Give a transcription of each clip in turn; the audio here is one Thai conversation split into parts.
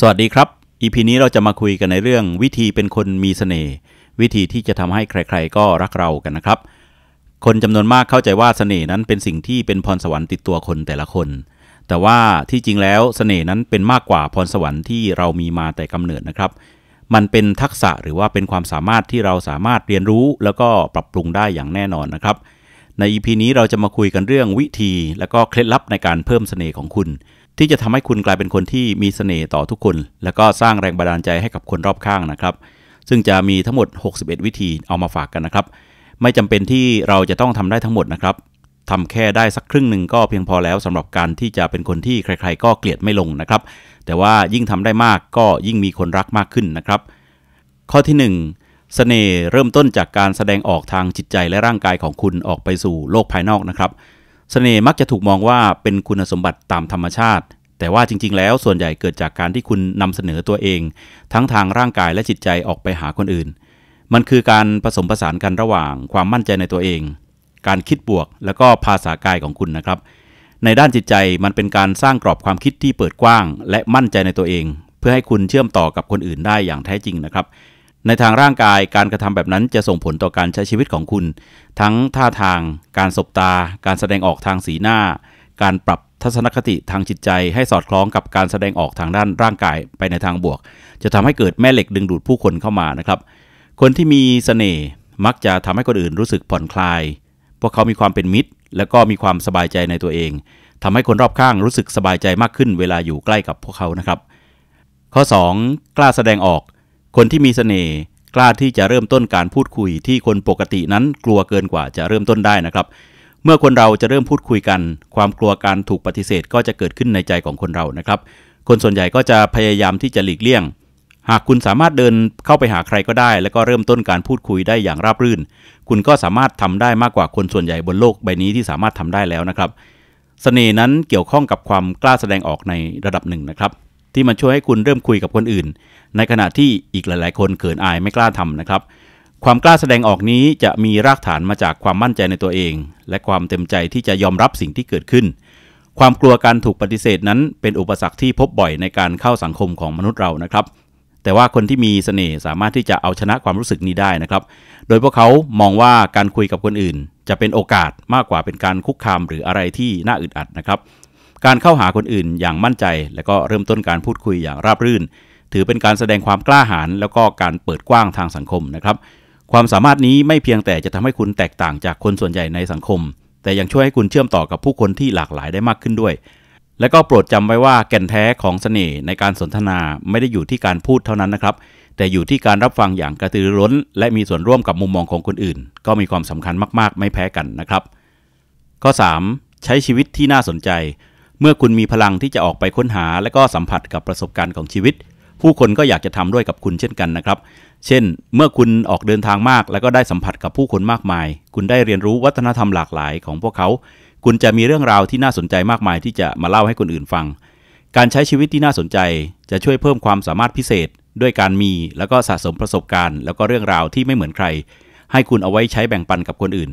สวัสดีครับอีพีนี้เราจะมาคุยกันในเรื่องวิธีเป็นคนมีสเสน่ห์วิธีที่จะทำให้ใครๆก็รักเรากันนะครับ คนจำนวนมากเข้าใจว่าสเสน่ห์นั้นเป็นสิ่งที่เป็นพรสวรรค์ติดตัวคนแต่ละคน แต่ว่าที่จริงแล้วสเสน่ห์นั้นเป็นมากกว่าพรสวรรค์ที่เรามีมาแต่กำเนิดนะครับ มันเป็นทักษะหรือว่าเป็นความสามารถที่เราสามารถเรียนรู้แล้วก็ปรับปรุงได้อย่างแน่นอนนะครับ ในอีพีนี้เราจะมาคุยกันเรื่องวิธีและก็เคล็ดลับในการเพิ่มสเสน่ห์ของคุณที่จะทำให้คุณกลายเป็นคนที่มีเสน่ห์ต่อทุกคน และก็สร้างแรงบันดาลใจให้กับคนรอบข้างนะครับ ซึ่งจะมีทั้งหมด 61 วิธีเอามาฝากกันนะครับ ไม่จำเป็นที่เราจะต้องทำได้ทั้งหมดนะครับทำแค่ได้สักครึ่งหนึ่งก็เพียงพอแล้วสำหรับการที่จะเป็นคนที่ใครๆก็เกลียดไม่ลงนะครับ แต่ว่ายิ่งทำได้มากก็ยิ่งมีคนรักมากขึ้นนะครับ ข้อที่1สเสน่ห์เริ่มต้นจากการแสดงออกทางจิตใจและร่างกายของคุณออกไปสู่โลกภายนอกนะครับเสน่ห์มักจะถูกมองว่าเป็นคุณสมบัติตามธรรมชาติ แต่ว่าจริง ๆ แล้วส่วนใหญ่เกิดจากการที่คุณนำเสนอตัวเอง ทั้งทางร่างกายและจิตใจออกไปหาคนอื่น มันคือการผสมผสานกันระหว่าง ความมั่นใจในตัวเอง การคิดบวกแล้วก็ภาษากายของคุณนะครับ ในด้านจิตใจมันเป็นการสร้างกรอบความคิดที่เปิดกว้าง และมั่นใจในตัวเอง เพื่อให้คุณเชื่อมต่อกับคนอื่นได้อย่างแท้จริงนะครับในทางร่างกายการกระทำแบบนั้นจะส่งผลต่อการใช้ชีวิตของคุณ ทั้งท่าทางการสบตาการแสดงออกทางสีหน้า การปรับทัศนคติทางจิตใจ ให้สอดคล้องกับการแสดงออกทางด้านร่างกายไปในทางบวก จะทำให้เกิดแม่เหล็กดึงดูดผู้คนเข้ามานะครับ คนที่มีสเสน่ห์มักจะทำให้คนอื่นรู้สึกผ่อนคลาย พวกเขามีความเป็นมิตร และก็มีความสบายใจในตัวเอง ทำให้คนรอบข้างรู้สึกสบายใจมากขึ้นเวลาอยู่ใกล้กับพวกเขานะครับ ข้อ2กล้าแสดงออกคนที่มีสเสน่ห์กล้าที่จะเริ่มต้นการพูดคุยที่คนปกตินั้นกลัวเกินกว่าจะเริ่มต้นได้นะครับ เมื่อคนเราจะเริ่มพูดคุยกัน ความกลัวการถูกปฏิเสธ ก็จะเกิดขึ้นในใจของคนเรานะครับ คนส่วนใหญ่ก็จะพยายามที่จะหลีกเลี่ยง หากคุณสามารถเดินเข้าไปหาใครก็ได้แล้วก็เริ่มต้นการพูดคุยได้อย่างราบรื่น คุณก็สามารถทำได้มากกว่าคนส่วนใหญ่บนโลกใบนี้ที่สามารถทำได้แล้วนะครับสเสน่ห์นั้นเกี่ยวข้องกับความกล้าแสดงออกในระดับหนึ่งนะครับที่มันช่วยให้คุณเริ่มคุยกับคนอื่น ในขณะที่อีกหลายๆ คนเขินอายไม่กล้าทำนะครับ ความกล้าแสดงออกนี้จะมีรากฐานมาจากความมั่นใจในตัวเอง และความเต็มใจที่จะยอมรับสิ่งที่เกิดขึ้น ความกลัวการถูกปฏิเสธนั้นเป็นอุปสรรคที่พบบ่อยในการเข้าสังคมของมนุษย์เรานะครับ แต่ว่าคนที่มีสเสน่ห์สามารถที่จะเอาชนะความรู้สึกนี้ได้นะครับ โดยพวกเขามองว่าการคุยกับคนอื่น จะเป็นโอกาสมากกว่าเป็นการคุกคามหรืออะไรที่น่าอึดอัดนะครับการเข้าหาคนอื่นอย่างมั่นใจและก็เริ่มต้นการพูดคุยอย่างราบรื่น ถือเป็นการแสดงความกล้าหาญแล้วก็การเปิดกว้างทางสังคมนะครับ ความสามารถนี้ไม่เพียงแต่จะทำให้คุณแตกต่างจากคนส่วนใหญ่ในสังคม แต่ยังช่วยให้คุณเชื่อมต่อกับผู้คนที่หลากหลายได้มากขึ้นด้วย และก็โปรดจำไว้ว่าแก่นแท้ของสเสน่ห์ในการสนทนาไม่ได้อยู่ที่การพูดเท่านั้นนะครับ แต่อยู่ที่การรับฟังอย่างกระตือร้น และมีส่วนร่วมกับมุมมองของคนอื่น ก็มีความสำคัญมากๆไม่แพ้กันนะครับ ข้อ3ใช้ชีวิตที่น่าสนใจเมื่อคุณมีพลังที่จะออกไปค้นหาและก็สัมผัสกับประสบการณ์ของชีวิต ผู้คนก็อยากจะทำด้วยกับคุณเช่นกันนะครับ เช่น เมื่อคุณออกเดินทางมากแล้วก็ได้สัมผัสกับผู้คนมากมาย คุณได้เรียนรู้วัฒนธรรมหลากหลายของพวกเขา คุณจะมีเรื่องราวที่น่าสนใจมากมายที่จะมาเล่าให้คนอื่นฟัง การใช้ชีวิตที่น่าสนใจจะช่วยเพิ่มความสามารถพิเศษ ด้วยการมีแล้วก็สะสมประสบการณ์ แล้วก็เรื่องราวที่ไม่เหมือนใคร ให้คุณเอาไว้ใช้แบ่งปันกับคนอื่น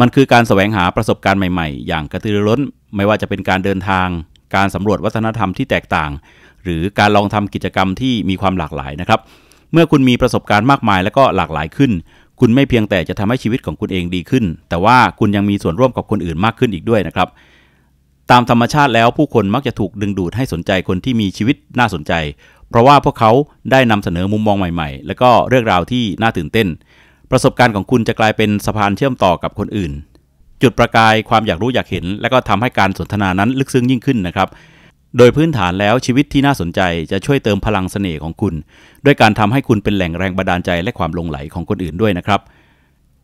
มันคือการสแสวงหาประสบการณ์ใหม่ๆ อย่างกระตือรือร้น ไม่ว่าจะเป็นการเดินทาง การสำรวจวัฒนธรรมที่แตกต่าง หรือการลองทำกิจกรรมที่มีความหลากหลายนะครับ เมื่อคุณมีประสบการณ์มากมาย และก็หลากหลายขึ้น คุณไม่เพียงแต่จะทำให้ชีวิตของคุณเองดีขึ้น แต่ว่าคุณยังมีส่วนร่วมกับคนอื่นมากขึ้นอีกด้วยนะครับ ตามธรรมชาติแล้วผู้คนมักจะถูกดึงดูดให้สนใจคนที่มีชีวิตน่าสนใจ เพราะว่าพวกเขาได้นำเสนอมุมมองใหม่ๆ และก็เรื่องราวที่น่าตื่นเต้นประสบการณ์ของคุณจะกลายเป็นสะพานเชื่อมต่อกับคนอื่น จุดประกายความอยากรู้อยากเห็น และก็ทำให้การสนทนานั้นลึกซึ้งยิ่งขึ้นนะครับ โดยพื้นฐานแล้วชีวิตที่น่าสนใจจะช่วยเติมพลังเสน่ห์ของคุณ ด้วยการทำให้คุณเป็นแหล่งแรงบันดาลใจและความลงไหลของคนอื่นด้วยนะครับ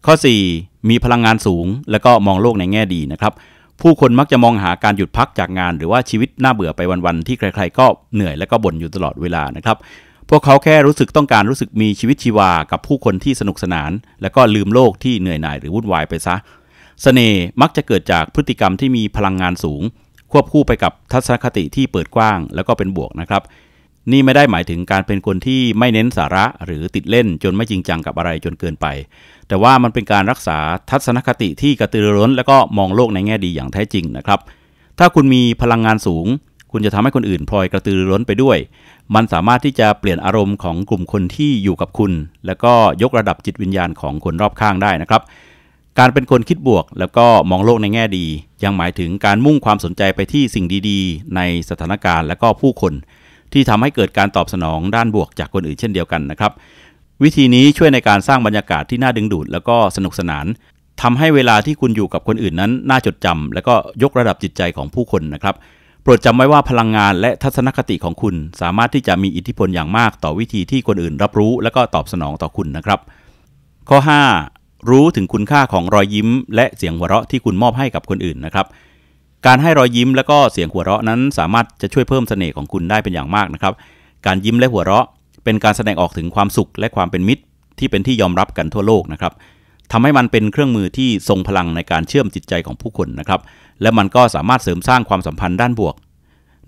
ข้อ 4 มีพลังงานสูงและก็มองโลกในแง่ดีนะครับ ผู้คนมักจะมองหาการหยุดพักจากงานหรือว่าชีวิตน่าเบื่อไปวันๆที่ใครๆก็เหนื่อยและก็บ่นอยู่ตลอดเวลานะครับพวกเขาแค่รู้สึกต้องการรู้สึกมีชีวิตชีวากับผู้คนที่สนุกสนาน และก็ลืมโลกที่เหนื่อยหน่ายหรือวุ่นวายไปซะสเสน่ห์มักจะเกิดจากพฤติกรรมที่มีพลังงานสูง ควบคู่ไปกับทัศนคติที่เปิดกว้าง แล้วก็เป็นบวกนะครับ นี่ไม่ได้หมายถึงการเป็นคนที่ไม่เน้นสาระหรือติดเล่น จนไม่จริงจังกับอะไรจนเกินไป แต่ว่ามันเป็นการรักษาทัศนคติที่กระตือรือร้น และก็มองโลกในแง่ดีอย่างแท้จริงนะครับ ถ้าคุณมีพลังงานสูงคุณจะทำให้คนอื่นพลอยกระตือร้นไปด้วย มันสามารถที่จะเปลี่ยนอารมณ์ของกลุ่มคนที่อยู่กับคุณ แล้วก็ยกระดับจิตวิญญาณของคนรอบข้างได้นะครับ การเป็นคนคิดบวกแล้วก็มองโลกในแง่ดี ยังหมายถึงการมุ่งความสนใจไปที่สิ่งดีๆ ในสถานการณ์และก็ผู้คน ที่ทำให้เกิดการตอบสนองด้านบวกจากคนอื่นเช่นเดียวกันนะครับ วิธีนี้ช่วยในการสร้างบรรยากาศที่น่าดึงดูด แล้วก็สนุกสนาน ทำให้เวลาที่คุณอยู่กับคนอื่นนั้นน่าจดจำ และก็ยกระดับจิตใจของผู้คนนะครับรดจำไว้ว่าพลังงานและทัศนคติของคุณสามารถที่จะมีอิทธิพลอย่างมากต่อวิธีที่คนอื่นรับรู้และก็ตอบสนองต่อคุณนะครับ ข้อ5รู้ถึงคุณค่าของรอยยิ้ม และเสียงหัวเราะที่คุณมอบให้กับคนอื่นนะครับ การให้รอยยิ้มและก็เสียงหัวเราะนั้นสามารถจะช่วยเพิ่มเสน่ห์ของคุณได้เป็นอย่างมากนะครับ การยิ้มและหัวเราะ เป็นการแสดงออกถึงความสุขและความเป็นมิตรที่เป็นที่ยอมรับกันทั่วโลกนะครับทำให้มันเป็นเครื่องมือที่ทรงพลังในการเชื่อมจิตใจของผู้คนนะครับและมันก็สามารถเสริมสร้างความสัมพันธ์ด้านบวก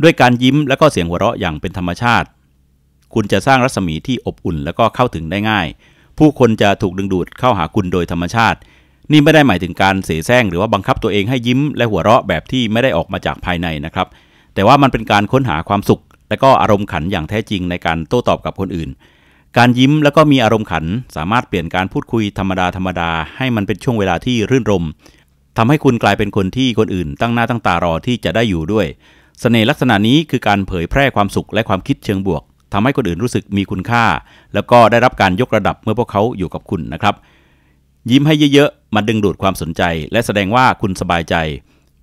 ด้วยการยิ้มและก็เสียงหัวเราะอย่างเป็นธรรมชาติ คุณจะสร้างรัศมีที่อบอุ่นและก็เข้าถึงได้ง่าย ผู้คนจะถูกดึงดูดเข้าหาคุณโดยธรรมชาตินี่ไม่ได้หมายถึงการเสแสร้งหรือว่าบังคับตัวเองให้ยิ้ม และหัวเราะแบบที่ไม่ได้ออกมาจากภายในนะครับ แต่ว่ามันเป็นการค้นหาความสุข และก็อารมณ์ขันอย่างแท้จริงในการโต้ตอบกับคนอื่น การยิ้มแล้วก็มีอารมณ์ขัน สามารถเปลี่ยนการพูดคุยธรรมดาธรรมดาให้มันเป็นช่วงเวลาที่รื่นรมทำให้คุณกลายเป็นคนที่คนอื่น ตั้งหน้าตั้งตารอที่จะได้อยู่ด้วยสเสน่ห์ลักษณะนี้คือการเผยแพร่ความสุขและความคิดเชิงบวก ทำให้คนอื่นรู้สึกมีคุณค่า แล้วก็ได้รับการยกระดับเมื่อพวกเขาอยู่กับคุณนะครับ ยิ้มให้เยอะ ๆมันดึงดูดความสนใจ และแสดงว่าคุณสบายใจ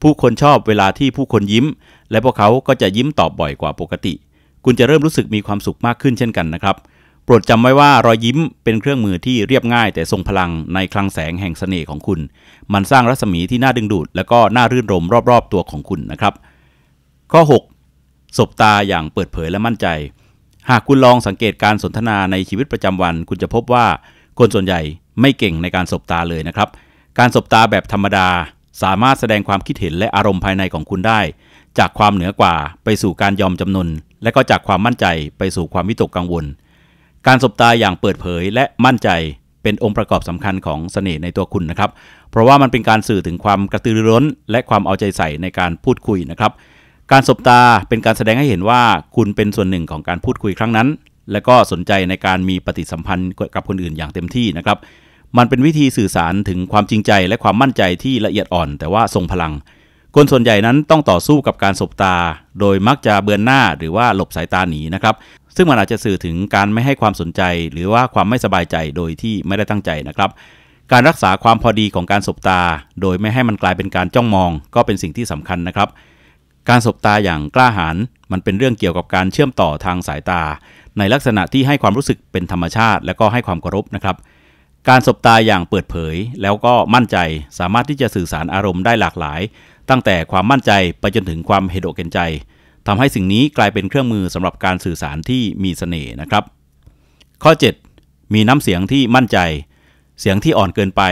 ผู้คนชอบเวลาที่ผู้คนยิ้ม และพวกเขาก็จะยิ้มตอบบ่อยกว่าปกติ คุณจะเริ่มรู้สึกมีความสุขมากขึ้นเช่นกันนะครับปรดจำไว้ว่ารอยยิ้มเป็นเครื่องมือที่เรียบง่ายแต่ทรงพลังในคลังแสงแห่งสเสน่ห์ของคุณ มันสร้างรัศมีที่น่าดึงดูดและก็น่ารื่นรมรอบๆตัวของคุณนะครับ ข้อ6สบตาอย่างเปิดเผยและมั่นใจ หากคุณลองสังเกตการสนทนาในชีวิตประจำวันคุณจะพบว่า คนส่วนใหญ่ไม่เก่งในการสบตาเลยนะครับ การสบตาแบบธรรมดาสามารถแสดงความคิดเห็นและอารมณ์ภายในของคุณได้ จากความเหนือกว่าไปสู่การยอมจำนนและก็จากความมั่นใจไปสู่ความวิตกกังวลการสบตาอย่างเปิดเผยและมั่นใจเป็นองค์ประกอบสำคัญของเสน่ห์ในตัวคุณนะครับ เพราะว่ามันเป็นการสื่อถึงความกระตือรือร้น และความเอาใจใส่ในการพูดคุยนะครับ การสบตาเป็นการแสดงให้เห็นว่าคุณเป็นส่วนหนึ่งของการพูดคุยครั้งนั้น และก็สนใจในการมีปฏิสัมพันธ์กับคนอื่นอย่างเต็มที่นะครับ มันเป็นวิธีสื่อสารถึงความจริงใจและความมั่นใจที่ละเอียดอ่อน แต่ว่าทรงพลังคนส่วนใหญ่นั้นต้องต่อสู้กับการสบตาโดยมักจะเบือนหน้าหรือว่าหลบสายตาหนีนะครับ ซึ่งมันอาจจะสื่อถึงการไม่ให้ความสนใจ หรือว่าความไม่สบายใจโดยที่ไม่ได้ตั้งใจนะครับ การรักษาความพอดีของการสบตาโดยไม่ให้มันกลายเป็นการจ้องมอง ก็เป็นสิ่งที่สำคัญนะครับ การสบตาอย่างกล้าหาญมันเป็นเรื่องเกี่ยวกับการเชื่อมต่อทางสายตา ในลักษณะที่ให้ความรู้สึกเป็นธรรมชาติ และก็ให้ความเคารพนะครับการสบตาอย่างเปิดเผย แล้วก็มั่นใจสามารถที่จะสื่อสารอารมณ์ได้หลากหลาย ตั้งแต่ความมั่นใจไปจนถึงความเหตุอกเก็นใจ ทำให้สิ่งนี้กลายเป็นเครื่องมือสำหรับการสื่อสารที่มีเสน่ห์นะครับ ข้อ7มีน้ำเสียงที่มั่นใจ เสียงที่อ่อนเกินไป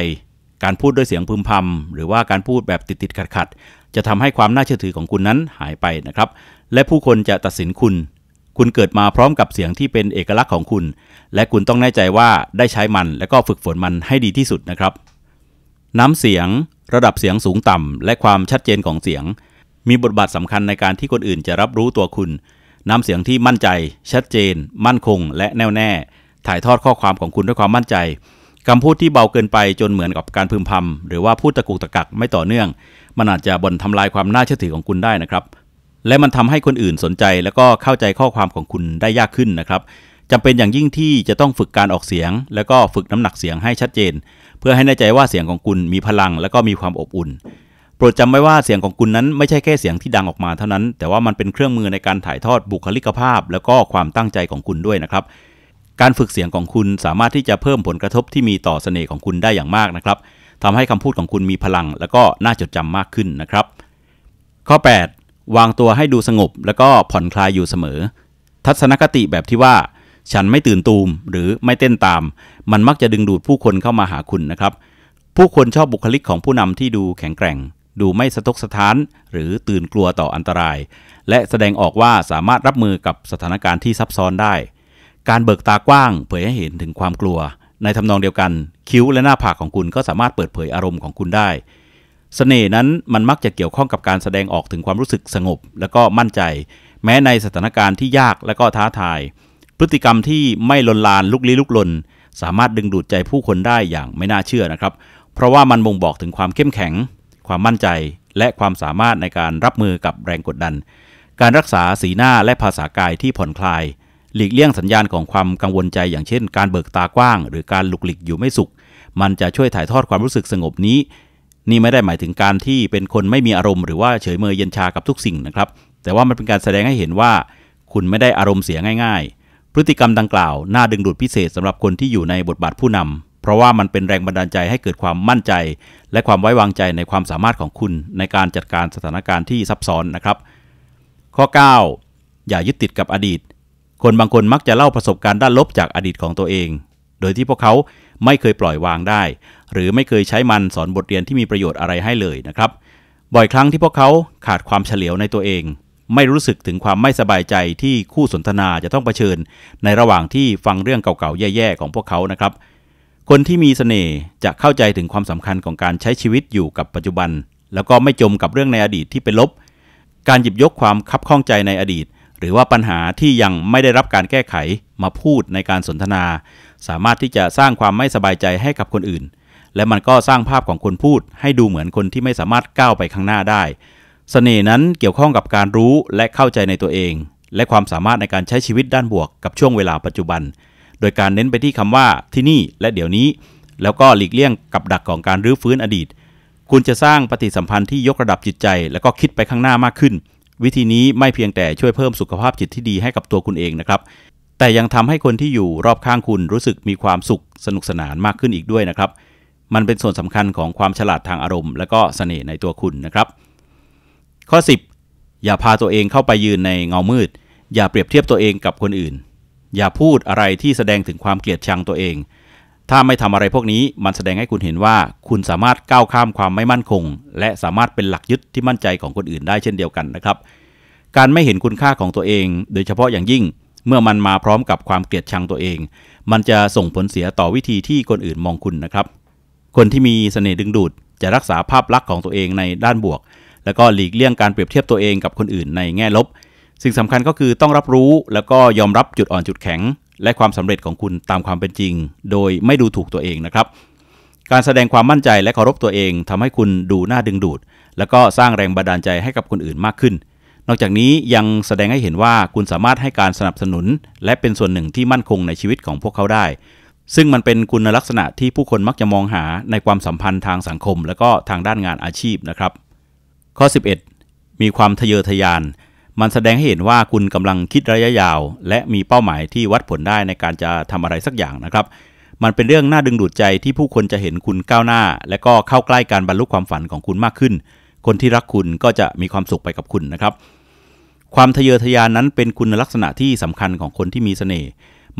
การพูดด้วยเสียงพึมพำหรือว่าการพูดแบบติดติดขัดขัดจะทำให้ความน่าเชื่อถือของคุณนั้นหายไปนะครับและผู้คนจะตัดสินคุณ คุณเกิดมาพร้อมกับเสียงที่เป็นเอกลักษณ์ของคุณและคุณต้องแน่ใจว่าได้ใช้มัน และก็ฝึกฝนมันให้ดีที่สุดนะครับ น้ำเสียง ระดับเสียงสูงต่ำและความชัดเจนของเสียง มีบทบาทสำคัญในการที่คนอื่นจะรับรู้ตัวคุณ น้ำเสียงที่มั่นใจ ชัดเจน มั่นคงและแน่วแน่ ถ่ายทอดข้อความของคุณด้วยความมั่นใจคำพูดที่เบาเกินไปจนเหมือนกับการพึมพำหรือว่าพูดตะกุกตะกักไม่ต่อเนื่อง มันอาจจะบ่นทำลายความน่าเชื่อถือของคุณได้นะครับ และมันทำให้คนอื่นสนใจแล้วก็เข้าใจข้อความของคุณได้ยากขึ้นนะครับจำเป็นอย่างยิ่งที่จะต้องฝึกการออกเสียงแล้วก็ฝึกน้ำหนักเสียงให้ชัดเจน เพื่อให้แน่ใจว่าเสียงของคุณมีพลังและก็มีความอบอุ่น โปรดจำไว้ว่าเสียงของคุณนั้น ไม่ใช่แค่เสียงที่ดังออกมาเท่านั้น แต่ว่ามันเป็นเครื่องมือในการถ่ายทอดบุคลิกภาพ แล้วก็ความตั้งใจของคุณด้วยนะครับ การฝึกเสียงของคุณสามารถที่จะเพิ่มผลกระทบที่มีต่อเสน่ห์ของคุณได้อย่างมากนะครับทำให้คำพูดของคุณมีพลัง และก็น่าจดจำมากขึ้นนะครับ ข้อ 8 วางตัวให้ดูสงบแล้วก็ผ่อนคลายอยู่เสมอ ทัศนคติแบบที่ว่าฉันไม่ตื่นตูมหรือไม่เต้นตาม มันมักจะดึงดูดผู้คนเข้ามาหาคุณนะครับ ผู้คนชอบบุคลิกของผู้นำที่ดูแข็งแกร่ง ดูไม่สะทกสะท้าน หรือตื่นกลัวต่ออันตราย และแสดงออกว่าสามารถรับมือกับสถานการณ์ที่ซับซ้อนได้ การเบิกตากว้าง เผยให้เห็นถึงความกลัว ในทำนองเดียวกัน คิ้วและหน้าผากของคุณก็สามารถเปิดเผยอารมณ์ของคุณได้ เสน่ห์นั้นมันมักจะเกี่ยวข้องกับการแสดงออกถึงความรู้สึกสงบ และก็มั่นใจ แม้ในสถานการณ์ที่ยากและก็ท้าทายพฤติกรรมที่ไม่ลนลานลุกลี้ลุกลน สามารถดึงดูดใจผู้คนได้อย่างไม่น่าเชื่อนะครับ เพราะว่ามันบ่งบอกถึงความเข้มแข็ง ความมั่นใจและความสามารถในการรับมือกับแรงกดดัน การรักษาสีหน้าและภาษากายที่ผ่อนคลาย หลีกเลี่ยงสัญญาณของความกังวลใจอย่างเช่น การเบิกตากว้าง หรือการหลุกหลิกอยู่ไม่สุขมันจะช่วยถ่ายทอดความรู้สึกสงบนี้ นี่ไม่ได้หมายถึงการที่เป็นคนไม่มีอารมณ์ หรือว่าเฉยเมยเย็นชากับทุกสิ่งนะครับแต่ว่ามันเป็นการแสดงให้เห็นว่า คุณไม่ได้อารมณ์เสียง่ายพฤติกรรมดังกล่าว น่าดึงดูดพิเศษสำหรับคนที่อยู่ในบทบาทผู้นำ เพราะว่ามันเป็นแรงบันดาลใจให้เกิดความมั่นใจ และความไว้วางใจในความสามารถของคุณในการจัดการสถานการณ์ที่ซับซ้อนนะครับ ข้อ 9อย่ายึดติดกับอดีต คนบางคนมักจะเล่าประสบการณ์ด้านลบจากอดีตของตัวเอง โดยที่พวกเขาไม่เคยปล่อยวางได้ หรือไม่เคยใช้มันสอนบทเรียนที่มีประโยชน์อะไรให้เลยนะครับบ่อยครั้งที่พวกเขาขาดความเฉลียวในตัวเองไม่รู้สึกถึงความไม่สบายใจที่คู่สนทนาจะต้องเผชิญ ในระหว่างที่ฟังเรื่องเก่าๆแย่ๆของพวกเขานะครับ คนที่มีสเสน่ห์จะเข้าใจถึงความสำคัญของการใช้ชีวิตอยู่กับปัจจุบัน แล้วก็ไม่จมกับเรื่องในอดีตที่เป็นลบ การหยิบยกความคับข้องใจในอดีต หรือว่าปัญหาที่ยังไม่ได้รับการแก้ไขมาพูดในการสนทนา สามารถที่จะสร้างความไม่สบายใจให้กับคนอื่น และมันก็สร้างภาพของคนพูด ให้ดูเหมือนคนที่ไม่สามารถก้าวไปข้างหน้าได้เสน่ห์นั้นเกี่ยวข้องกับการรู้และเข้าใจในตัวเอง และความสามารถในการใช้ชีวิตด้านบวกกับช่วงเวลาปัจจุบัน โดยการเน้นไปที่คำว่าที่นี่และเดี๋ยวนี้ แล้วก็หลีกเลี่ยงกับดักของการรื้อฟื้นอดีต คุณจะสร้างปฏิสัมพันธ์ที่ยกระดับจิตใจ และก็คิดไปข้างหน้ามากขึ้น วิธีนี้ไม่เพียงแต่ช่วยเพิ่มสุขภาพจิตที่ดีให้กับตัวคุณเองนะครับแต่ยังทำให้คนที่อยู่รอบข้างคุณรู้สึกมีความสุขสนุกสนานมากขึ้นอีกด้วยนะครับ มันเป็นส่วนสำคัญของความฉลาดทางอารมณ์และก็เสน่ห์ในตัวคุณนะครับข้อ 10 อย่าพาตัวเองเข้าไปยืนในเงามืด อย่าเปรียบเทียบตัวเองกับคนอื่น อย่าพูดอะไรที่แสดงถึงความเกลียดชังตัวเอง ถ้าไม่ทำอะไรพวกนี้ มันแสดงให้คุณเห็นว่า คุณสามารถก้าวข้ามความไม่มั่นคง และสามารถเป็นหลักยึดที่มั่นใจของคนอื่น ได้เช่นเดียวกันนะครับ การไม่เห็นคุณค่าของตัวเอง โดยเฉพาะอย่างยิ่ง เมื่อมันมาพร้อมกับความเกลียดชังตัวเอง มันจะส่งผลเสียต่อวิธีที่คนอื่นมองคุณนะครับ คนที่มีเสน่ห์ดึงดูดจะรักษาภาพลักษณ์ของตัวเองในด้านบวกแล้วก็หลีกเลี่ยงการเปรียบเทียบตัวเองกับคนอื่นในแง่ลบ สิ่งสำคัญก็คือต้องรับรู้ แล้วก็ยอมรับจุดอ่อนจุดแข็ง และความสำเร็จของคุณตามความเป็นจริง โดยไม่ดูถูกตัวเองนะครับ การแสดงความมั่นใจและเคารพตัวเอง ทำให้คุณดูน่าดึงดูด แล้วก็สร้างแรงบันดาลใจให้กับคนอื่นมากขึ้น นอกจากนี้ยังแสดงให้เห็นว่าคุณสามารถให้การสนับสนุน และเป็นส่วนหนึ่งที่มั่นคงในชีวิตของพวกเขาได้ ซึ่งมันเป็นคุณลักษณะที่ผู้คนมักจะมองหาในความสัมพันธ์ทางสังคม และก็ทางด้านงานอาชีพนะครับข้อ11 มีความทะเยอทะยาน มันแสดงให้เห็นว่าคุณกำลังคิดระยะยาว และมีเป้าหมายที่วัดผลได้ในการจะทำอะไรสักอย่างนะครับ มันเป็นเรื่องน่าดึงดูดใจที่ผู้คนจะเห็นคุณก้าวหน้า และก็เข้าใกล้การบรรลุความฝันของคุณมากขึ้น คนที่รักคุณก็จะมีความสุขไปกับคุณนะครับ ความทะเยอทะยานนั้นเป็นคุณลักษณะที่สำคัญของคนที่มีสเสน่ห์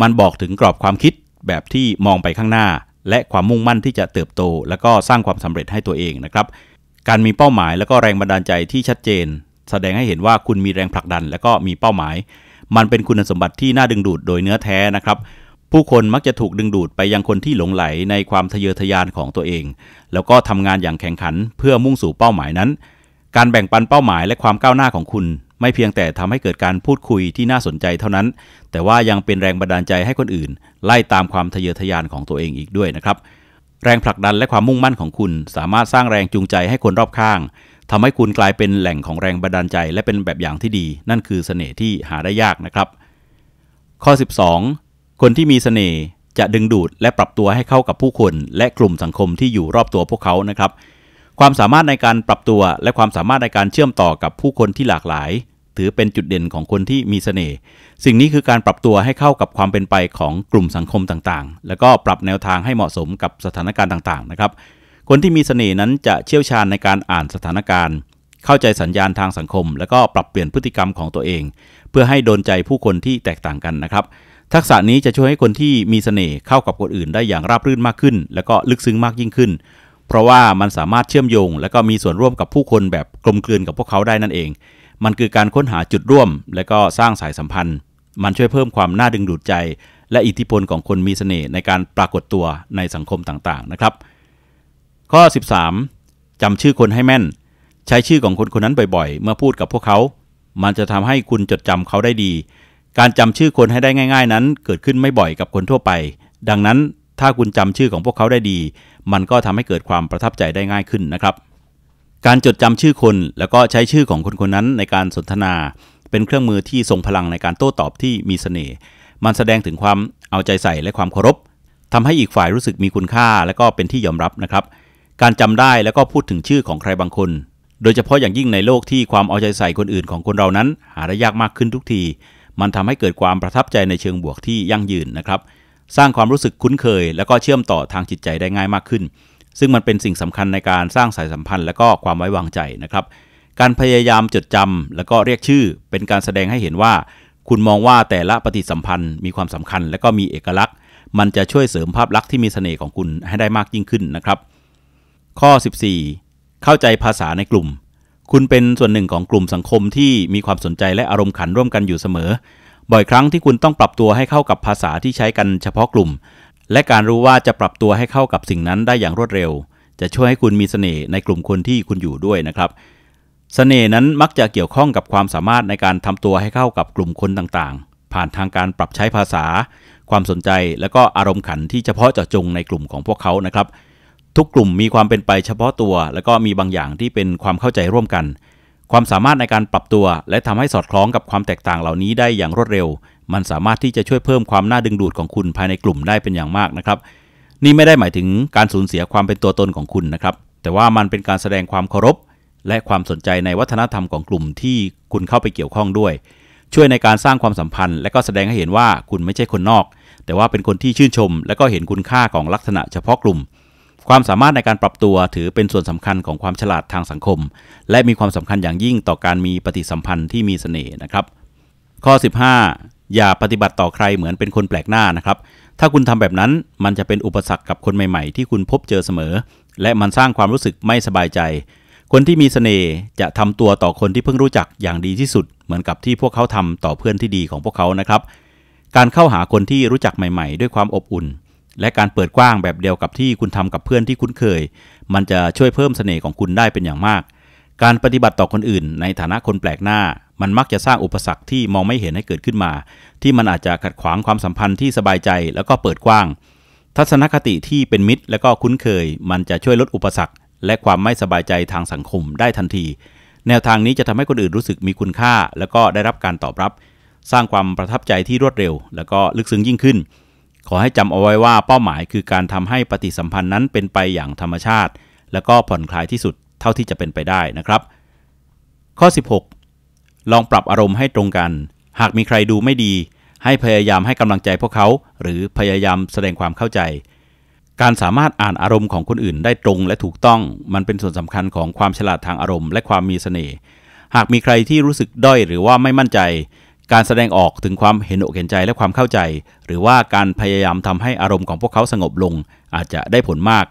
มันบอกถึงกรอบความคิดแบบที่มองไปข้างหน้า และความมุ่งมั่นที่จะเติบโต และก็สร้างความสำเร็จให้ตัวเองนะครับการมีเป้าหมายและก็แรงบันดาลใจที่ชัดเจน แสดงให้เห็นว่าคุณมีแรงผลักดันและก็มีเป้าหมาย มันเป็นคุณสมบัติที่น่าดึงดูดโดยเนื้อแท้นะครับ ผู้คนมักจะถูกดึงดูดไปยังคนที่หลงไหลในความทะเยอทะยานของตัวเอง แล้วก็ทำงานอย่างแข่งขันเพื่อมุ่งสู่เป้าหมายนั้น การแบ่งปันเป้าหมายและความก้าวหน้าของคุณ ไม่เพียงแต่ทำให้เกิดการพูดคุยที่น่าสนใจเท่านั้น แต่ว่ายังเป็นแรงบันดาลใจให้คนอื่น ไล่ตามความทะเยอทะยานของตัวเองอีกด้วยนะครับแรงผลักดันและความมุ่งมั่นของคุณสามารถสร้างแรงจูงใจให้คนรอบข้าง ทำให้คุณกลายเป็นแหล่งของแรงบันดาลใจและเป็นแบบอย่างที่ดี นั่นคือเสน่ห์ที่หาได้ยากนะครับ ข้อ 12 คนที่มีเสน่ห์จะดึงดูดและปรับตัวให้เข้ากับผู้คนและกลุ่มสังคมที่อยู่รอบตัวพวกเขานะครับ ความสามารถในการปรับตัวและความสามารถในการเชื่อมต่อกับผู้คนที่หลากหลายถือเป็นจุดเด่นของคนที่มีสเสน่ห์ สิ่งนี้คือการปรับตัวให้เข้ากับความเป็นไปของกลุ่มสังคมต่างๆ แล้วก็ปรับแนวทางให้เหมาะสมกับสถานการณ์ต่างๆ นะครับ คนที่มีสเสน่ห์นั้นจะเชี่ยวชาญในการอ่านสถานการณ์ เข้าใจสัญญาณทางสังคม แล้วก็ปรับเปลี่ยนพฤติกรรมของตัวเอง เพื่อให้โดนใจผู้คนที่แตกต่างกันนะครับ ทักษะนี้จะช่วยให้คนที่มีสเสน่ห์เข้ากับคนอื่นได้อย่างราบรื่นมากขึ้น แล้วก็ลึกซึ้งมากยิ่งขึ้น เพราะว่ามันสามารถเชื่อมโยง และก็มีส่วนร่วมกับผู้คนแบบกลมกลืนกับพวกเขาได้นั่นเองมันคือการค้นหาจุดร่วม และก็สร้างสายสัมพันธ์ มันช่วยเพิ่มความน่าดึงดูดใจ และอิทธิพลของคนมีสเสน่ห์ในการปรากฏตัวในสังคมต่างๆนะครับ ข้อ 13จำชื่อคนให้แม่น ใช้ชื่อของคนคนนั้นบ่อย ๆ เมื่อพูดกับพวกเขา มันจะทำให้คุณจดจำเขาได้ดี การจำชื่อคนให้ได้ง่าย ๆนั้นเกิดขึ้นไม่บ่อยกับคนทั่วไป ดังนั้นถ้าคุณจำชื่อของพวกเขาได้ดี มันก็ทำให้เกิดความประทับใจได้ง่ายขึ้นนะครับการจดจำชื่อคนแล้วก็ใช้ชื่อของคนคนนั้นในการสนทนา เป็นเครื่องมือที่ทรงพลังในการโต้ตอบที่มีสเสน่ห์มันแสดงถึงความเอาใจใส่และความเคารพทำให้อีกฝ่ายรู้สึกมีคุณค่าและก็เป็นที่ยอมรับนะครับการจำได้แล้วก็พูดถึงชื่อของใครบางคน โดยเฉพาะอย่างยิ่งในโลกที่ความเอาใจใส่คนอื่นของคนเรานั้น หาได้ยากมากขึ้นทุกที มันทำให้เกิดความประทับใจในเชิงบวกที่ยั่งยืนนะครับ สร้างความรู้สึกคุ้นเคย และก็เชื่อมต่อทางจิตใจได้ง่ายมากขึ้นซึ่งมันเป็นสิ่งสำคัญในการสร้างสายสัมพันธ์และก็ความไว้วางใจนะครับ การพยายามจดจำและก็เรียกชื่อเป็นการแสดงให้เห็นว่า คุณมองว่าแต่ละปฏิสัมพันธ์มีความสำคัญและก็มีเอกลักษณ์ มันจะช่วยเสริมภาพลักษณ์ที่มีเสน่ห์ของคุณให้ได้มากยิ่งขึ้นนะครับ ข้อ 14 เข้าใจภาษาในกลุ่ม คุณเป็นส่วนหนึ่งของกลุ่มสังคมที่มีความสนใจและอารมณ์ขันร่วมกันอยู่เสมอ บ่อยครั้งที่คุณต้องปรับตัวให้เข้ากับภาษาที่ใช้กันเฉพาะกลุ่มและการรู้ว่าจะปรับตัวให้เข้ากับสิ่งนั้นได้อย่างรวดเร็ว จะช่วยให้คุณมีสเสน่ห์ในกลุ่มคนที่คุณอยู่ด้วยนะครับสเสน่ห์นั้นมักจะเกี่ยวข้องกับความสามารถในการทำตัวให้เข้ากับกลุ่มคนต่างๆ ผ่านทางการปรับใช้ภาษา ความสนใจและก็อารมณ์ขันที่เฉพาะเจาะจงในกลุ่มของพวกเขานะครับ ทุกกลุ่มมีความเป็นไปเฉพาะตัว แล้วก็มีบางอย่างที่เป็นความเข้าใจร่วมกัน ความสามารถในการปรับตัว และทำให้สอดคล้องกับความแตกต่างเหล่านี้ได้อย่างรวดเร็วมันสามารถที่จะช่วยเพิ่มความน่าดึงดูดของคุณภายในกลุ่มได้เป็นอย่างมากนะครับ นี่ไม่ได้หมายถึงการสูญเสียความเป็นตัวตนของคุณนะครับ แต่ว่ามันเป็นการแสดงความเคารพและความสนใจในวัฒนธรรมของกลุ่มที่คุณเข้าไปเกี่ยวข้องด้วย ช่วยในการสร้างความสัมพันธ์และก็แสดงให้เห็นว่าคุณไม่ใช่คนนอก แต่ว่าเป็นคนที่ชื่นชม และก็เห็นคุณค่าของลักษณะเฉพาะกลุ่ม ความสามารถในการปรับตัวถือเป็นส่วนสำคัญของความฉลาดทางสังคม และมีความสำคัญอย่างยิ่งต่อการมีปฏิสัมพันธ์ที่มีสเสน่ห์นะครับ ข้อ 15อย่าปฏิบัติต่อใครเหมือนเป็นคนแปลกหน้านะครับ ถ้าคุณทำแบบนั้นมันจะเป็นอุปสรรคกับคนใหม่ๆ ที่คุณพบเจอเสมอ และมันสร้างความรู้สึกไม่สบายใจ คนที่มีสเสน่ห์จะทำตัวต่อคนที่เพิ่งรู้จักอย่างดีที่สุด เหมือนกับที่พวกเขาทำต่อเพื่อนที่ดีของพวกเขา นะครับ การเข้าหาคนที่รู้จักใหม่ๆ ด้วยความอบอุ่น และการเปิดกว้างแบบเดียวกับที่คุณทำกับเพื่อนที่คุ้นเคย มันจะช่วยเพิ่มสเสน่ห์ของคุณได้เป็นอย่างมากการปฏิบัติต่อคนอื่น ในฐานะคนแปลกหน้า มันมักจะสร้างอุปสรรคที่มองไม่เห็นให้เกิดขึ้นมา ที่มันอาจจะขัดขวางความสัมพันธ์ที่สบายใจแล้วก็เปิดกว้าง ทัศนคติที่เป็นมิตรและก็คุ้นเคย มันจะช่วยลดอุปสรรค และความไม่สบายใจทางสังคมได้ทันที แนวทางนี้จะทำให้คนอื่นรู้สึกมีคุณค่า แล้วก็ได้รับการตอบรับ สร้างความประทับใจที่รวดเร็ว แล้วก็ลึกซึ้งยิ่งขึ้น ขอให้จำเอาไว้ว่าเป้าหมาย คือการทำให้ปฏิสัมพันธ์นั้นเป็นไปอย่างธรรมชาติ แล้วก็ผ่อนคลายที่สุดท่าที่จะเป็นไปได้นะครับ ข้อ16ลองปรับอารมณ์ให้ตรงกัน หากมีใครดูไม่ดี ให้พยายามให้กำลังใจพวกเขา หรือพยายามแสดงความเข้าใจ การสามารถอ่านอารมณ์ของคนอื่นได้ตรง และถูกต้องมันเป็นส่วนสำคัญของความฉลาดทางอารมณ์ และความมีเสน่ห์หากมีใครที่รู้สึกด้อยหรือว่าไม่มั่นใจ การแสดงออกถึงความเห็นอกเห็นใจและความเข้าใจ หรือว่าการพยายามทำให้อารมณ์ของพวกเขาสงบลง อาจจะได้ผลมาก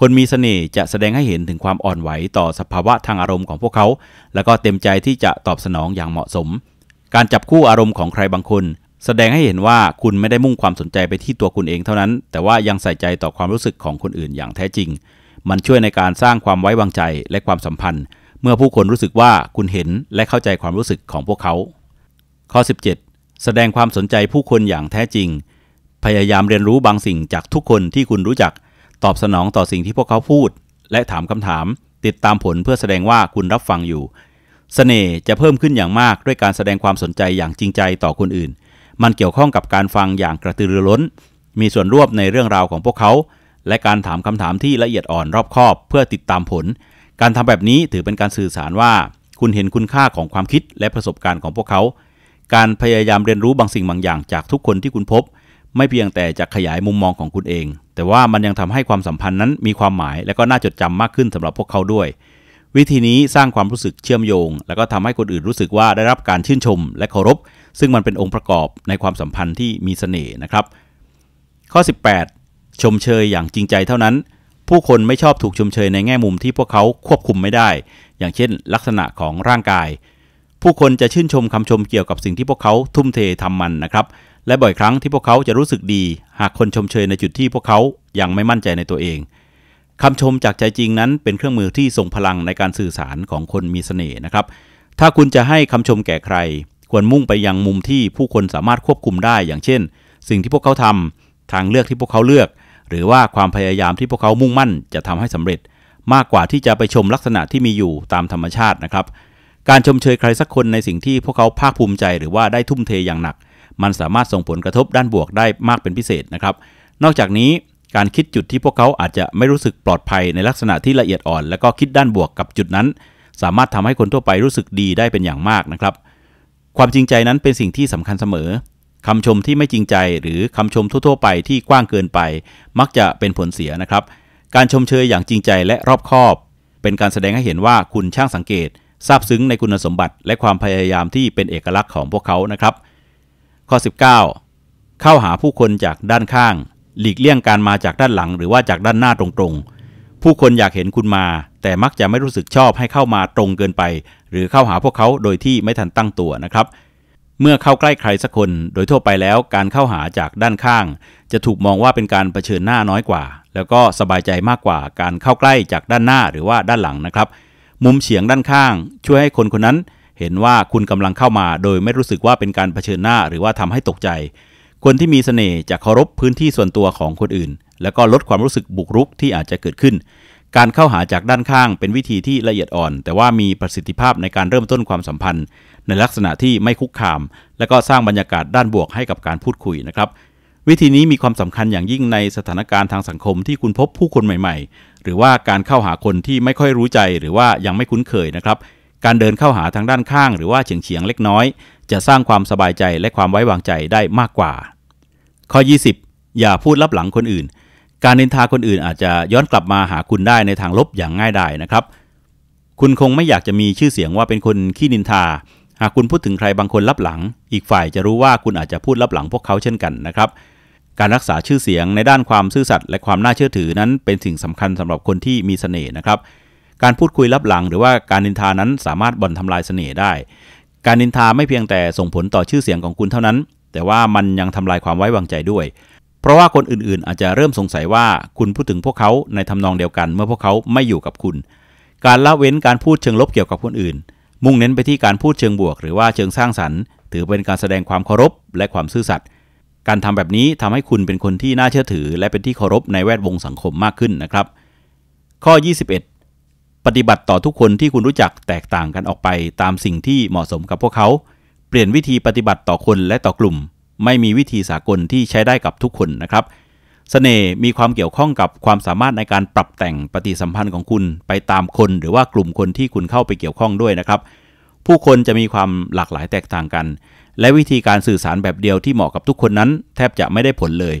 คนมีสเสน่ห์จะแสดงให้เห็นถึงความอ่อนไหวต่อสภาวะทางอารมณ์ของพวกเขา แล้วก็เต็มใจที่จะตอบสนองอย่างเหมาะสม การจับคู่อารมณ์ของใครบางคน แสดงให้เห็นว่าคุณไม่ได้มุ่งความสนใจไปที่ตัวคุณเองเท่านั้น แต่ว่ายังใส่ใจต่อความรู้สึกของคนอื่นอย่างแท้จริง มันช่วยในการสร้างความไว้วางใจและความสัมพันธ์ เมื่อผู้คนรู้สึกว่าคุณเห็นและเข้าใจความรู้สึกของพวกเขา ข้อ17แสดงความสนใจผู้คนอย่างแท้จริง พยายามเรียนรู้บางสิ่งจากทุกคนที่คุณรู้จักตอบสนองต่อสิ่งที่พวกเขาพูดและถามคำถาม ติดตามผลเพื่อแสดงว่าคุณรับฟังอยู่สเสน่ห์จะเพิ่มขึ้นอย่างมากด้วยการแสดงความสนใจอย่างจริงใจต่อคนอื่น มันเกี่ยวข้องกับการฟังอย่างกระตือรือร้น มีส่วนร่วมในเรื่องราวของพวกเขา และการถามคำถามที่ละเอียดอ่อนรอบคอบ เพื่อติดตามผล การทำแบบนี้ถือเป็นการสื่อสารว่า คุณเห็นคุณค่าของความคิดและประสบการณ์ของพวกเขา การพยายามเรียนรู้บางสิ่งบางอย่างจากทุกคนที่คุณพบไม่เพียงแต่จะขยายมุมมองของคุณเอง แต่ว่ามันยังทำให้ความสัมพันธ์นั้นมีความหมาย และก็น่าจดจำมากขึ้นสำหรับพวกเขาด้วย วิธีนี้สร้างความรู้สึกเชื่อมโยง และก็ทำให้คนอื่นรู้สึกว่าได้รับการชื่นชมและเคารพ ซึ่งมันเป็นองค์ประกอบในความสัมพันธ์ที่มีสเสน่ห์นะครับ ข้อ 18 ชมเชยอย่างจริงใจเท่านั้น ผู้คนไม่ชอบถูกชมเชยในแง่มุมที่พวกเขาควบคุมไม่ได้ อย่างเช่น ลักษณะของร่างกาย ผู้คนจะชื่นชมคำชมเกี่ยวกับสิ่งที่พวกเขา ทุ่มเททำมันนะครับและบ่อยครั้งที่พวกเขาจะรู้สึกดี หากคนชมเชยในจุดที่พวกเขายังไม่มั่นใจในตัวเองคำชมจากใจจริงนั้นเป็นเครื่องมือที่ทรงพลังในการสื่อสารของคนมีเสน่ห์นะครับ ถ้าคุณจะให้คำชมแก่ใคร ควรมุ่งไปยังมุมที่ผู้คนสามารถควบคุมได้อย่างเช่น สิ่งที่พวกเขาทำทางเลือกที่พวกเขาเลือก หรือว่าความพยายามที่พวกเขามุ่งมั่นจะทำให้สำเร็จ มากกว่าที่จะไปชมลักษณะที่มีอยู่ตามธรรมชาตินะครับการชมเชยใครสักคนในสิ่งที่พวกเขาภาคภูมิใจ หรือว่าได้ทุ่มเทอย่างหนักมันสามารถส่งผลกระทบด้านบวกได้มากเป็นพิเศษนะครับ นอกจากนี้การคิดจุดที่พวกเขาอาจจะไม่รู้สึกปลอดภัยในลักษณะที่ละเอียดอ่อนและก็คิดด้านบวกกับจุดนั้น สามารถทำให้คนทั่วไปรู้สึกดีได้เป็นอย่างมากนะครับ ความจริงใจนั้นเป็นสิ่งที่สำคัญเสมอ คำชมที่ไม่จริงใจหรือคำชมทั่ว ๆ ไปที่กว้างเกินไป มักจะเป็นผลเสียนะครับ การชมเชยอย่างจริงใจและรอบคอบ เป็นการแสดงให้เห็นว่าคุณช่างสังเกตซาบซึ้งในคุณสมบัติ และความพยายามที่เป็นเอกลักษณ์ของพวกเขานะครับข้อ 19 เข้าหาผู้คนจากด้านข้างหลีกเลี่ยงการมาจากด้านหลังหรือว่าจากด้านหน้าตรงๆ ผู้คนอยากเห็นคุณมา แต่มักจะไม่รู้สึกชอบให้เข้ามาตรงเกินไป หรือเข้าหาพวกเขาโดยที่ไม่ทันตั้งตัวนะครับ เมื่อเข้าใกล้ใครสักคนโดยทั่วไปแล้วการเข้าหาจากด้านข้าง จะถูกมองว่าเป็นการรเผชิญหน้าน้อยกว่า แล้วก็สบายใจมากกว่า การเข้าใกล้จากด้านหน้าหรือว่าด้านหลังนะครับ มุมเฉียงด้านข้าง ช่วยให้คนคนนั้นเห็นว่าคุณกำลังเข้ามาโดยไม่รู้สึกว่าเป็นการเผชิญหน้าหรือว่าทำให้ตกใจ คนที่มีสเสน่ห์จะเคารพพื้นที่ส่วนตัวของคนอื่น แล้วก็ลดความรู้สึกบุกรุกที่อาจจะเกิดขึ้น การเข้าหาจากด้านข้างเป็นวิธีที่ละเอียดอ่อน แต่ว่ามีประสิทธิภาพในการเริ่มต้นความสัมพันธ์ ในลักษณะที่ไม่คุกคาม และก็สร้างบรรยากาศด้านบวกให้กับการพูดคุยนะครับ วิธีนี้มีความสำคัญอย่างยิ่งในสถานการณ์ทางสังคมที่คุณพบผู้คนใหม่ๆ หรือว่าการเข้าหาคนที่ไม่ค่อยรู้ใจหรือว่ายังไม่คุ้นเคยนะครับการเดินเข้าหาทางด้านข้างหรือว่าเฉียงเฉียงเล็กน้อย จะสร้างความสบายใจและความไว้วางใจได้มากกว่า ข้อ 20 อย่าพูดลับหลังคนอื่น การนินทาคนอื่นอาจจะย้อนกลับมาหาคุณได้ในทางลบอย่างง่ายดายนะครับ คุณคงไม่อยากจะมีชื่อเสียงว่าเป็นคนขี้นินทา หากคุณพูดถึงใครบางคนลับหลัง อีกฝ่ายจะรู้ว่าคุณอาจจะพูดลับหลังพวกเขาเช่นกันนะครับ การรักษาชื่อเสียงในด้านความซื่อสัตย์และความน่าเชื่อถือนั้นเป็นสิ่งสำคัญสำหรับคนที่มีสเสน่ห์นะครับการพูดคุยลับหลัง หรือว่าการนินทานั้นสามารถบ่อนทำลายเสน่ห์ได้ การนินทาไม่เพียงแต่ส่งผลต่อชื่อเสียงของคุณเท่านั้น แต่ว่ามันยังทำลายความไว้วางใจด้วย เพราะว่าคนอื่นๆอาจจะเริ่มสงสัยว่าคุณพูดถึงพวกเขาในทำนองเดียวกันเมื่อพวกเขาไม่อยู่กับคุณ การละเว้นการพูดเชิงลบเกี่ยวกับคนอื่น มุ่งเน้นไปที่การพูดเชิงบวกหรือว่าเชิงสร้างสรรค์ ถือเป็นการแสดงความเคารพและความซื่อสัตย์ การทำแบบนี้ทำให้คุณเป็นคนที่น่าเชื่อถือ และเป็นที่เคารพในแวดวงสังคมมากขึ้นนะครับ ข้อ 21ปฏิบัติต่อทุกคนที่คุณรู้จักแตกต่างกันออกไปตามสิ่งที่เหมาะสมกับพวกเขา เปลี่ยนวิธีปฏิบัติต่อคนและต่อกลุ่ม ไม่มีวิธีสากลที่ใช้ได้กับทุกคนนะครับสเสน่ห์มีความเกี่ยวข้องกับความสามารถในการปรับแต่งปฏิสัมพันธ์ของคุณไปตามคนหรือว่ากลุ่มคนที่คุณเข้าไปเกี่ยวข้องด้วยนะครับ ผู้คนจะมีความหลากหลายแตกต่างกัน และวิธีการสื่อสารแบบเดียวที่เหมาะกับทุกคนนั้น แทบจะไม่ได้ผลเลย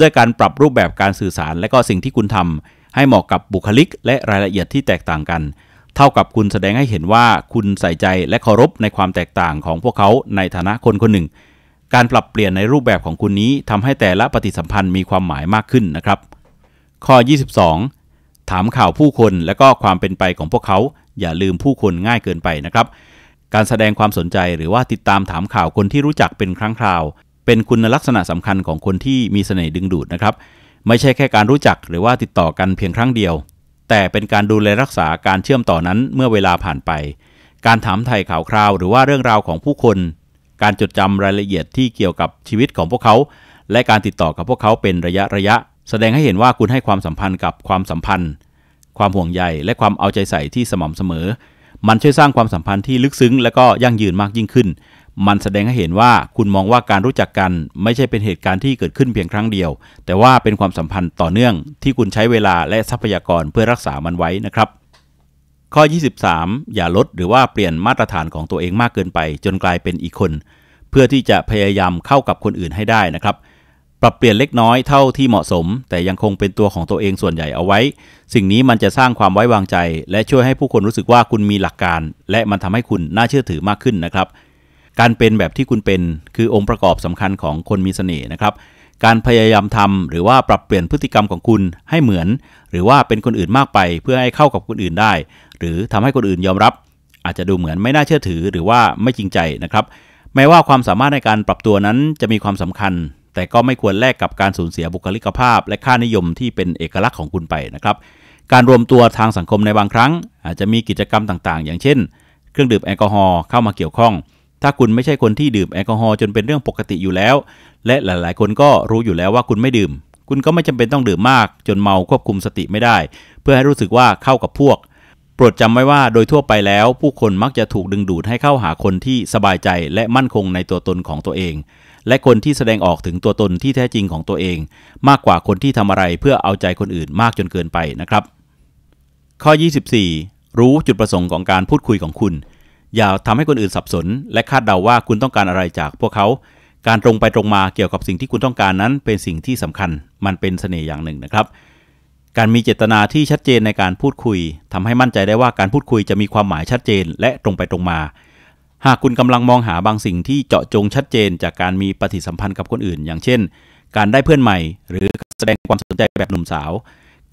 ด้วยการปรับรูปแบบการสื่อสารและก็สิ่งที่คุณทำให้เหมาะกับบุคลิกและรายละเอียดที่แตกต่างกัน เท่ากับคุณแสดงให้เห็นว่าคุณใส่ใจและเคารพในความแตกต่างของพวกเขาในฐานะคนคนหนึ่ง การปรับเปลี่ยนในรูปแบบของคุณนี้ ทำให้แต่ละปฏิสัมพันธ์มีความหมายมากขึ้นนะครับ ข้อ 22 ถามข่าวผู้คนและก็ความเป็นไปของพวกเขาอย่าลืมผู้คนง่ายเกินไปนะครับ การแสดงความสนใจหรือว่าติดตามถามข่าวคนที่รู้จักเป็นครั้งคราว เป็นคุณลักษณะสำคัญของคนที่มีเสน่ห์ดึงดูดนะครับไม่ใช่แค่การรู้จักหรือว่าติดต่อกันเพียงครั้งเดียว แต่เป็นการดูแลรักษาการเชื่อมต่อนั้นเมื่อเวลาผ่านไป การถามไถ่ข่าวคราวหรือว่าเรื่องราวของผู้คน การจดจำรายละเอียดที่เกี่ยวกับชีวิตของพวกเขา และการติดต่อกับพวกเขาเป็นระยะระยะ แสดงให้เห็นว่าคุณให้ความสัมพันธ์กับความสัมพันธ์ ความห่วงใยและความเอาใจใส่ที่สม่ำเสมอ มันช่วยสร้างความสัมพันธ์ที่ลึกซึ้งและก็ยั่งยืนมากยิ่งขึ้นมันแสดงให้เห็นว่าคุณมองว่าการรู้จักกัน ไม่ใช่เป็นเหตุการณ์ที่เกิดขึ้นเพียงครั้งเดียว แต่ว่าเป็นความสัมพันธ์ต่อเนื่องที่คุณใช้เวลาและทรัพยากรเพื่อรักษามันไว้นะครับ ข้อ 23 อย่าลดหรือว่าเปลี่ยนมาตรฐานของตัวเองมากเกินไปจนกลายเป็นอีกคน เพื่อที่จะพยายามเข้ากับคนอื่นให้ได้นะครับ ปรับเปลี่ยนเล็กน้อยเท่าที่เหมาะสม แต่ยังคงเป็นตัวของตัวเองส่วนใหญ่เอาไว้ สิ่งนี้มันจะสร้างความไว้วางใจ และช่วยให้ผู้คนรู้สึกว่าคุณมีหลักการ และมันทำให้คุณน่าเชื่อถือมากขึ้นนะครับการเป็นแบบที่คุณเป็นคือองค์ประกอบสำคัญของคนมีเสน่ห์นะครับ การพยายามทำหรือว่าปรับเปลี่ยนพฤติกรรมของคุณให้เหมือน หรือว่าเป็นคนอื่นมากไป เพื่อให้เข้ากับคนอื่นได้ หรือทำให้คนอื่นยอมรับ อาจจะดูเหมือนไม่น่าเชื่อถือหรือว่าไม่จริงใจนะครับแม้ว่าความสามารถในการปรับตัวนั้นจะมีความสำคัญ แต่ก็ไม่ควรแลกกับการสูญเสียบุคลิกภาพ และค่านิยมที่เป็นเอกลักษณ์ของคุณไปนะครับการรวมตัวทางสังคมในบางครั้ง อาจจะมีกิจกรรมต่างๆ อย่างเช่น เครื่องดื่มแอลกอฮอล์เข้ามาเกี่ยวข้องถ้าคุณไม่ใช่คนที่ดื่มแอลกอฮอล์จนเป็นเรื่องปกติอยู่แล้ว และหลาย ๆ คนก็รู้อยู่แล้วว่าคุณไม่ดื่ม คุณก็ไม่จำเป็นต้องดื่มมากจนเมาควบคุมสติไม่ได้ เพื่อให้รู้สึกว่าเข้ากับพวกโปรดจำไว้ว่าโดยทั่วไปแล้วผู้คนมักจะถูกดึง ดูดให้เข้าหาคนที่สบายใจและมั่นคงในตัวตนของตัวเอง และคนที่แสดงออกถึงตัวตนที่แท้จริงของตัวเอง มากกว่าคนที่ทำอะไรเพื่อเอาใจคนอื่นมากจนเกินไปนะครับ ข้อ 24 รู้จุดประสงค์ของการพูดคุยของคุณอย่าทำให้คนอื่นสับสน และคาดเดาว่าคุณต้องการอะไรจาก พวกเขา การตรงไปตรงมาเกี่ยวกับสิ่งที่คุณต้องการนั้น เป็นสิ่งที่สำคัญ มันเป็นเสน่ห์อย่างหนึ่งนะครับ การมีเจตนาที่ชัดเจนในการพูดคุย ทำให้มั่นใจได้ว่าการพูดคุยจะมีความหมายชัดเจน และตรงไปตรงมา หากคุณกำลังมองหาบางสิ่งที่เจาะจงชัดเจน จากการมีปฏิสัมพันธ์กับคนอื่น อย่างเช่น การได้เพื่อนใหม่ หรือแสดงความสนใจแบบหนุ่มสาว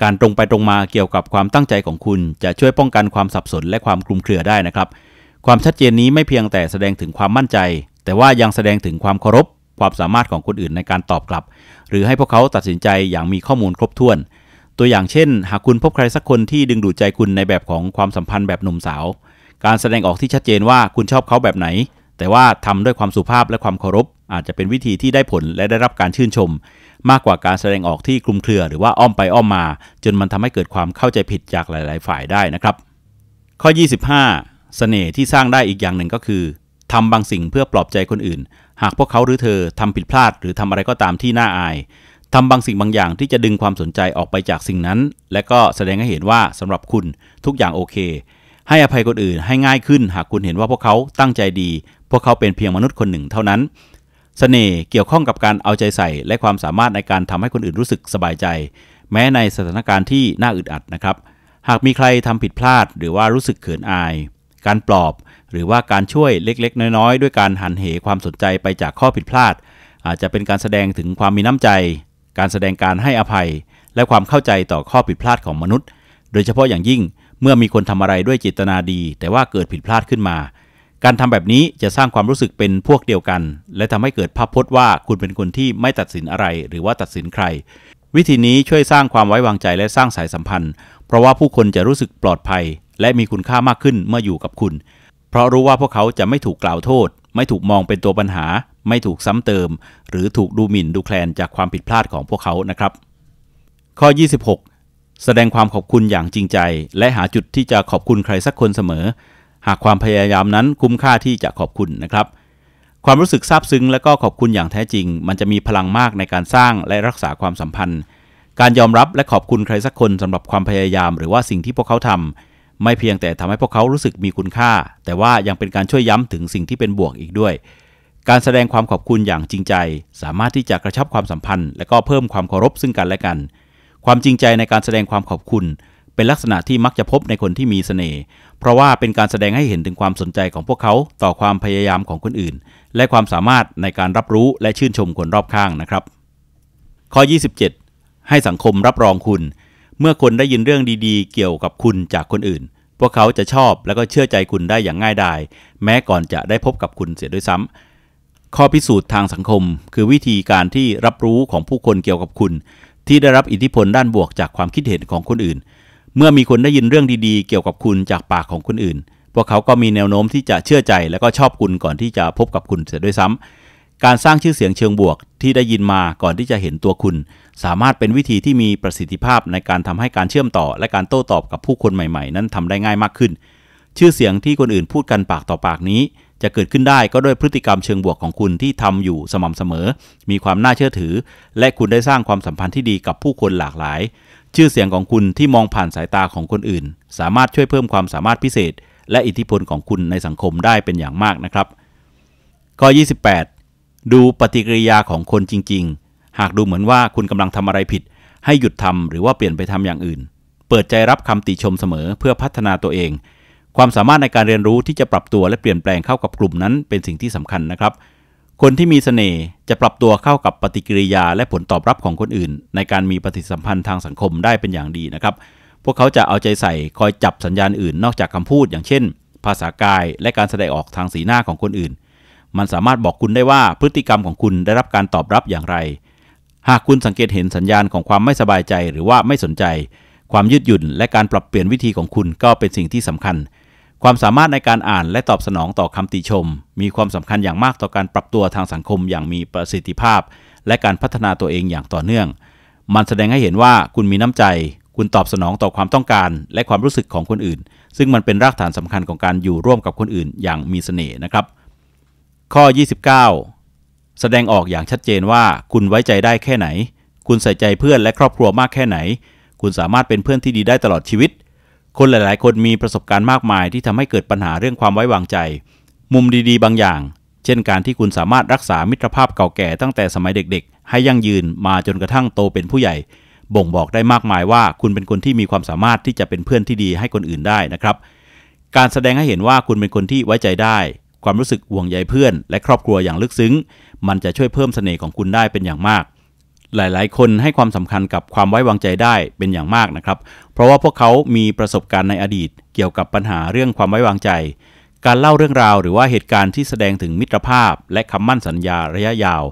การตรงไปตรงมาเกี่ยวกับความตั้งใจของคุณ จะช่วยป้องกันความสับสน และความคลุมเครือได้นะครับความชัดเจนนี้ไม่เพียงแต่แสดงถึงความมั่นใจ แต่ว่ายังแสดงถึงความเคารพ ความสามารถของคนอื่นในการตอบกลับ หรือให้พวกเขาตัดสินใจอย่างมีข้อมูลครบถ้วน ตัวอย่างเช่น หากคุณพบใครสักคนที่ดึงดูดใจคุณในแบบของความสัมพันธ์แบบหนุ่มสาว การแสดงออกที่ชัดเจนว่าคุณชอบเขาแบบไหน แต่ว่าทำด้วยความสุภาพและความเคารพ อาจจะเป็นวิธีที่ได้ผลและได้รับการชื่นชม มากกว่าการแสดงออกที่คลุมเครือหรือว่าอ้อมไปอ้อมมา จนมันทำให้เกิดความเข้าใจผิดจากหลาย ๆ ฝ่ายได้นะครับ ข้อ 25สน่ห์ที่สร้างได้อีกอย่างหนึ่งก็คือทำบางสิ่งเพื่อปลอบใจคนอื่น หากพวกเขาหรือเธอทำผิดพลาด หรือทำอะไรก็ตามที่น่าอาย ทำบางสิ่งบางอย่างที่จะดึงความสนใจออกไปจากสิ่งนั้น และก็แสดงให้เห็นว่าสำหรับคุณทุกอย่างโอเค ให้อภัยคนอื่นให้ง่ายขึ้น หากคุณเห็นว่าพวกเขาตั้งใจดี พวกเขาเป็นเพียงมนุษย์คนหนึ่งเท่านั้นสเสน่ห์เกี่ยวข้องกับการเอาใจใส่และความสามารถในการทำให้คนอื่นรู้สึกสบายใจ แม้ในสถานการณ์ที่น่าอึดอัดนะครับ หากมีใครทำผิดพลาดหรือว่ารู้สึกเขินอายการปลอบ หรือว่าการช่วยเล็กๆ น้อย ๆ ด้วยการหันเหความสนใจไปจากข้อผิดพลาด อาจจะเป็นการแสดงถึงความมีน้ำใจ การแสดงการให้อภัย และความเข้าใจต่อข้อผิดพลาดของมนุษย์ โดยเฉพาะอย่างยิ่งเมื่อมีคนทำอะไรด้วยจิตนาดี แต่ว่าเกิดผิดพลาดขึ้นมา การทำแบบนี้จะสร้างความรู้สึกเป็นพวกเดียวกัน และทำให้เกิดภาพพจน์ว่าคุณเป็นคนที่ไม่ตัดสินอะไรหรือว่าตัดสินใคร วิธีนี้ช่วยสร้างความไว้วางใจและสร้างสายสัมพันธ์ เพราะว่าผู้คนจะรู้สึกปลอดภัยและมีคุณค่ามากขึ้นเมื่ออยู่กับคุณ เพราะรู้ว่าพวกเขาจะไม่ถูกกล่าวโทษ ไม่ถูกมองเป็นตัวปัญหา ไม่ถูกซ้ำเติม หรือถูกดูหมิ่นดูแคลน จากความผิดพลาดของพวกเขา นะครับ ข้อ 26แสดงความขอบคุณอย่างจริงใจ และหาจุดที่จะขอบคุณใครสักคนเสมอ หากความพยายามนั้นคุ้มค่าที่จะขอบคุณนะครับ ความรู้สึกซาบซึ้งและก็ขอบคุณอย่างแท้จริง มันจะมีพลังมากในการสร้างและรักษาความสัมพันธ์ การยอมรับและขอบคุณใครสักคนสำหรับความพยายามหรือว่าสิ่งที่พวกเขาทำไม่เพียงแต่ทำให้พวกเขารู้สึกมีคุณค่า แต่ว่ายังเป็นการช่วยย้ำถึงสิ่งที่เป็นบวกอีกด้วย การแสดงความขอบคุณอย่างจริงใจ สามารถที่จะกระชับความสัมพันธ์และก็เพิ่มความเคารพซึ่งกันและกัน ความจริงใจในการแสดงความขอบคุณ เป็นลักษณะที่มักจะพบในคนที่มีสเสน่ห์เพราะว่าเป็นการแสดงให้เห็นถึงความสนใจของพวกเขาต่อความพยายามของคนอื่น และความสามารถในการรับรู้และชื่นชมคนรอบข้างนะครับ ข้อ 27 ให้สังคมรับรองคุณเมื่อคนได้ยินเรื่องดีๆ เกี่ยวกับคุณจากคนอื่น พวกเขาจะชอบและก็เชื่อใจคุณได้อย่างง่ายดายแม้ก่อนจะได้พบกับคุณเสียด้วยซ้ำ ข้อพิสูจน์ทางสังคม คือวิธีการที่รับรู้ของผู้คนเกี่ยวกับคุณที่ได้รับอิทธิพลด้านบวกจากความคิดเห็นของคนอื่น เมื่อมีคนได้ยินเรื่องดี ๆเกี่ยวกับคุณจากปากของคนอื่น พวกเขาก็มีแนวโน้มที่จะเชื่อใจและก็ชอบคุณก่อนที่จะพบกับคุณเสียด้วยซ้ำ การสร้างชื่อเสียงเชิงบวก ที่ได้ยินมาก่อนที่จะเห็นตัวคุณสามารถเป็นวิธีที่มีประสิทธิภาพในการทำให้การเชื่อมต่อ และการโต้ตอบกับผู้คนใหม่ ๆ นั้นทำได้ง่ายมากขึ้นชื่อเสียงที่คนอื่นพูดกันปากต่อปากนี้ จะเกิดขึ้นได้ก็ด้วยพฤติกรรมเชิงบวกของคุณที่ทำอยู่สม่ำเสมอ มีความน่าเชื่อถือ และคุณได้สร้างความสัมพันธ์ที่ดีกับผู้คนหลากหลาย ชื่อเสียงของคุณที่มองผ่านสายตาของคนอื่น สามารถช่วยเพิ่มความสามารถพิเศษ และอิทธิพลของคุณในสังคมได้เป็นอย่างมากนะครับ ข้อ 28 ดูปฏิกิริยาของคนจริงๆหากดูเหมือนว่าคุณกำลังทำอะไรผิด ให้หยุดทำหรือว่าเปลี่ยนไปทำอย่างอื่น เปิดใจรับคำติชมเสมอเพื่อพัฒนาตัวเอง ความสามารถในการเรียนรู้ที่จะปรับตัวและเปลี่ยนแปลงเข้ากับกลุ่มนั้นเป็นสิ่งที่สำคัญนะครับ คนที่มีสเสน่ห์จะปรับตัวเข้ากับปฏิกิริยาและผลตอบรับของคนอื่น ในการมีปฏิสัมพันธ์ทางสังคมได้เป็นอย่างดีนะครับ พวกเขาจะเอาใจใส่คอยจับสัญญาณอื่น นอกจากคำพูดอย่างเช่น ภาษากาย และการแสดงออกทางสีหน้าของคนอื่น มันสามารถบอกคุณได้ว่า พฤติกรรมของคุณได้รับการตอบรับอย่างไรหากคุณสังเกตเห็นสัญญาณของความไม่สบายใจหรือว่าไม่สนใจ ความยืดหยุ่น และการปรับเปลี่ยนวิธีของคุณก็เป็นสิ่งที่สำคัญ ความสามารถในการอ่านและตอบสนองต่อคำติชม มีความสำคัญอย่างมากต่อการปรับตัวทางสังคม อย่างมีประสิทธิภาพ และการพัฒนาตัวเองอย่างต่อเนื่อง มันแสดงให้เห็นว่าคุณมีน้ำใจ คุณตอบสนองต่อความต้องการและความรู้สึกของคนอื่น ซึ่งมันเป็นรากฐานสำคัญของการอยู่ร่วมกับคนอื่น อย่างมีเสน่ห์นะครับ ข้อ 29แสดงออกอย่างชัดเจนว่า คุณไว้ใจได้แค่ไหน คุณใส่ใจเพื่อนและครอบครัวมากแค่ไหน คุณสามารถเป็นเพื่อนที่ดีได้ตลอดชีวิต คนหลายๆ คนมีประสบการณ์มากมาย ที่ทำให้เกิดปัญหาเรื่องความไว้วางใจ มุมดี ๆ บางอย่าง เช่นการที่คุณสามารถรักษามิตรภาพเก่าแก่ตั้งแต่สมัยเด็ก ๆ ให้ยั่งยืนมาจนกระทั่งโตเป็นผู้ใหญ่ บ่งบอกได้มากมายว่า คุณเป็นคนที่มีความสามารถที่จะเป็นเพื่อนที่ดีให้คนอื่นได้นะครับ การแสดงให้เห็นว่าคุณเป็นคนที่ไว้ใจได้ความรู้สึกห่วงใยเพื่อนและครอบครัวอย่างลึกซึ้ง มันจะช่วยเพิ่มเสน่ห์ของคุณได้เป็นอย่างมาก หลาย ๆ คนให้ความสำคัญกับความไว้วางใจได้เป็นอย่างมากนะครับเพราะว่าพวกเขามีประสบการณ์ในอดีต เกี่ยวกับปัญหาเรื่องความไว้วางใจ การเล่าเรื่องราวหรือว่าเหตุการณ์ที่แสดงถึงมิตรภาพและคำมั่นสัญญาระยะยาว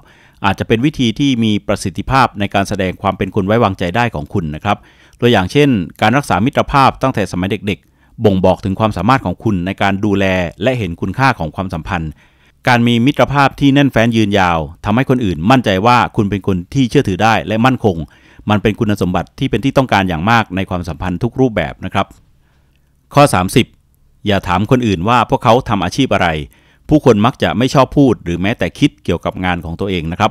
อาจจะเป็นวิธีที่มีประสิทธิภาพในการแสดงความเป็นคนไว้วางใจได้ของคุณนะครับ ตัวอย่างเช่น การรักษามิตรภาพตั้งแต่สมัยเด็ก ๆบ่งบอกถึงความสามารถของคุณในการดูแลและเห็นคุณค่าของความสัมพันธ์ การมีมิตรภาพที่แน่นแฟ้นยืนยาว ทำให้คนอื่นมั่นใจว่าคุณเป็นคนที่เชื่อถือได้และมั่นคง มันเป็นคุณสมบัติที่เป็นที่ต้องการอย่างมากในความสัมพันธ์ทุกรูปแบบนะครับ ข้อ 30 อย่าถามคนอื่นว่าพวกเขาทำอาชีพอะไร ผู้คนมักจะไม่ชอบพูดหรือแม้แต่คิดเกี่ยวกับงานของตัวเองนะครับ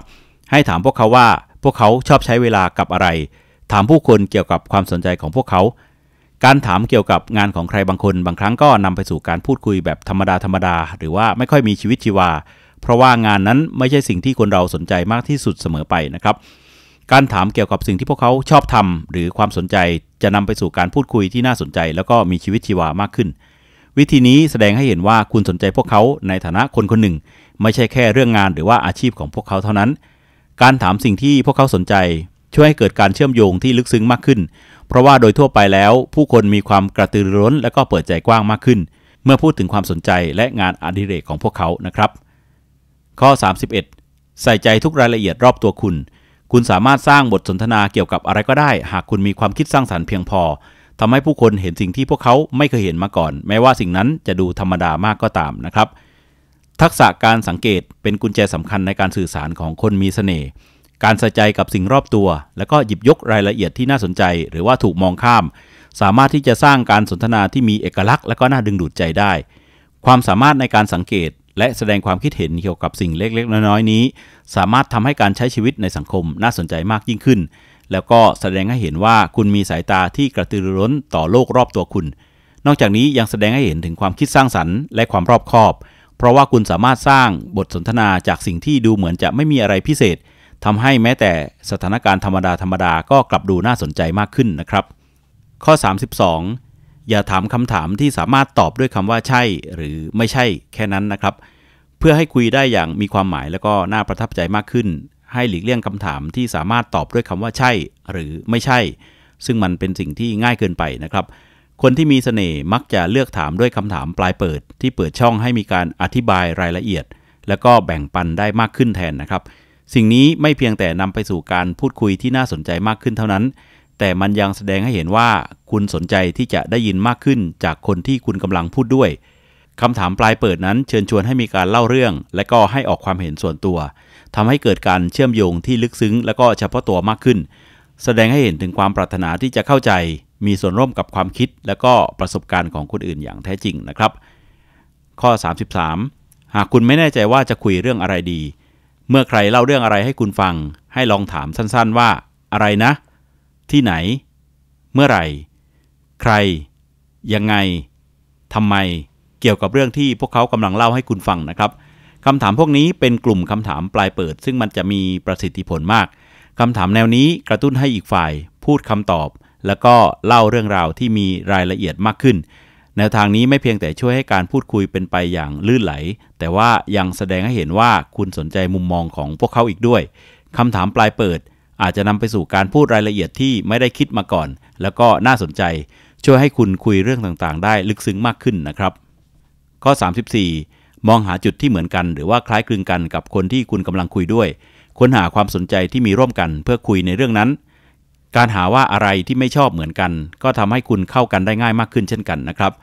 ให้ถามพวกเขาว่าพวกเขาชอบใช้เวลากับอะไร ถามผู้คนเกี่ยวกับความสนใจของพวกเขาการถามเกี่ยวกับงานของใครบางคนบางครั้ง ก็นำไปสู่การพูดคุยแบบธรรมดาธรรมดาหรือว่าไม่ค่อยมีชีวิตชีวา เพราะว่างานนั้นไม่ใช่สิ่งที่คนเราสนใจมากที่สุดเสมอไปนะครับ การถามเกี่ยวกับสิ่งที่พวกเขาชอบทำหรือความสนใจจะนำไปสู่การพูดคุยที่น่าสนใจ แล้วก็มีชีวิตชีวามากขึ้น วิธีนี้แสดงให้เห็นว่าคุณสนใจพวกเขาในฐานะคนคนหนึ่งไม่ใช่แค่เรื่องงานหรือว่าอาชีพของพวกเขาเท่านั้น การถามสิ่งที่พวกเขาสนใจ ช่วยให้เกิดการเชื่อมโยงที่ลึกซึ้งมากขึ้นเพราะว่าโดยทั่วไปแล้วผู้คนมีความกระตือรือร้นและก็เปิดใจกว้างมากขึ้น เมื่อพูดถึงความสนใจและงานอดิเรกของพวกเขานะครับ ข้อ 31 ใส่ใจทุกรายละเอียดรอบตัวคุณ คุณสามารถสร้างบทสนทนาเกี่ยวกับอะไรก็ได้ หากคุณมีความคิดสร้างสารรค์เพียงพอทำให้ผู้คนเห็นสิ่งที่พวกเขาไม่เคยเห็นมาก่อน แม้ว่าสิ่งนั้นจะดูธรรมดามากก็ตามนะครับ ทักษะการสังเกตเป็นกุญแจสำคัญในการสื่อสารของคนมีสเสน่ห์การใส่ใจกับสิ่งรอบตัวแล้วก็หยิบยกรายละเอียดที่น่าสนใจหรือว่าถูกมองข้าม สามารถที่จะสร้างการสนทนาที่มีเอกลักษณ์และก็น่าดึงดูดใจได้ ความสามารถในการสังเกตและแสดงความคิดเห็นเกี่ยวกับสิ่งเล็กๆน้อยๆนี้ สามารถทำให้การใช้ชีวิตในสังคมน่าสนใจมากยิ่งขึ้น แล้วก็แสดงให้เห็นว่าคุณมีสายตาที่กระตือรือร้นต่อโลกรอบตัวคุณ นอกจากนี้ยังแสดงให้เห็นถึงความคิดสร้างสรรค์และความรอบคอบ เพราะว่าคุณสามารถสร้างบทสนทนาจากสิ่งที่ดูเหมือนจะไม่มีอะไรพิเศษทำให้แม้แต่สถานการณ์ธรรมดา ธรรมดาก็กลับดูน่าสนใจมากขึ้นนะครับ ข้อ 32 อย่าถามคำถามที่สามารถตอบด้วยคำว่าใช่ หรือไม่ใช่ แค่นั้นนะครับ เพื่อให้คุยได้อย่างมีความหมายแล้วก็น่าประทับใจมากขึ้น ให้หลีกเลี่ยงคำถามที่สามารถตอบด้วยคำว่าใช่หรือไม่ใช่ ซึ่งมันเป็นสิ่งที่ง่ายเกินไปนะครับ คนที่มีสเสน่ห์มักจะเลือกถามด้วยคำถามปลายเปิด ที่เปิดช่องให้มีการอธิบายรายละเอียด แล้วก็แบ่งปันได้มากขึ้นแทนนะครับเสิ่งนี้ไม่เพียงแต่นำไปสู่การพูดคุยที่น่าสนใจมากขึ้นเท่านั้น แต่มันยังแสดงให้เห็นว่า คุณสนใจที่จะได้ยินมากขึ้นจากคนที่คุณกำลังพูดด้วย คำถามปลายเปิดนั้น เชิญชวนให้มีการเล่าเรื่อง และก็ให้ออกความเห็นส่วนตัวทำให้เกิดการเชื่อมโยงที่ลึกซึ้งและก็เฉพาะตัวมากขึ้น แสดงให้เห็นถึงความปรารถนาที่จะเข้าใจ มีส่วนร่วมกับความคิด และก็ประสบการณ์ของคนอื่นอย่างแท้จริงนะครับ ข้อ 33หากคุณไม่แน่ใจว่าจะคุยเรื่องอะไรดีเมื่อใครเล่าเรื่องอะไรให้คุณฟัง ให้ลองถามสั้นๆว่าอะไรนะ ที่ไหน เมื่อไหร่ ใคร ยังไง ทำไม เกี่ยวกับเรื่องที่พวกเขากำลังเล่าให้คุณฟังนะครับ คำถามพวกนี้เป็นกลุ่มคำถามปลายเปิดซึ่งมันจะมีประสิทธิผลมาก คำถามแนวนี้กระตุ้นให้อีกฝ่ายพูดคำตอบ แล้วก็เล่าเรื่องราวที่มีรายละเอียดมากขึ้นแนวทางนี้ไม่เพียงแต่ช่วยให้การพูดคุยเป็นไปอย่างลื่นไหล แต่ว่ายังแสดงให้เห็นว่าคุณสนใจมุมมองของพวกเขาอีกด้วยคำถามปลายเปิด อาจจะนำไปสู่การพูดรายละเอียดที่ไม่ได้คิดมาก่อน แล้วก็น่าสนใจ ช่วยให้คุณคุยเรื่องต่างๆ ได้ลึกซึ้งมากขึ้นนะครับ ข้อ 34 มองหาจุดที่เหมือนกันหรือว่าคล้ายคลึงกันกับคนที่คุณกำลังคุยด้วย ค้นหาความสนใจที่มีร่วมกันเพื่อคุยในเรื่องนั้นการหาว่าอะไรที่ไม่ชอบเหมือนกันก็ทำให้คุณเข้ากันได้ง่ายมากขึ้นเช่นกันนะครับ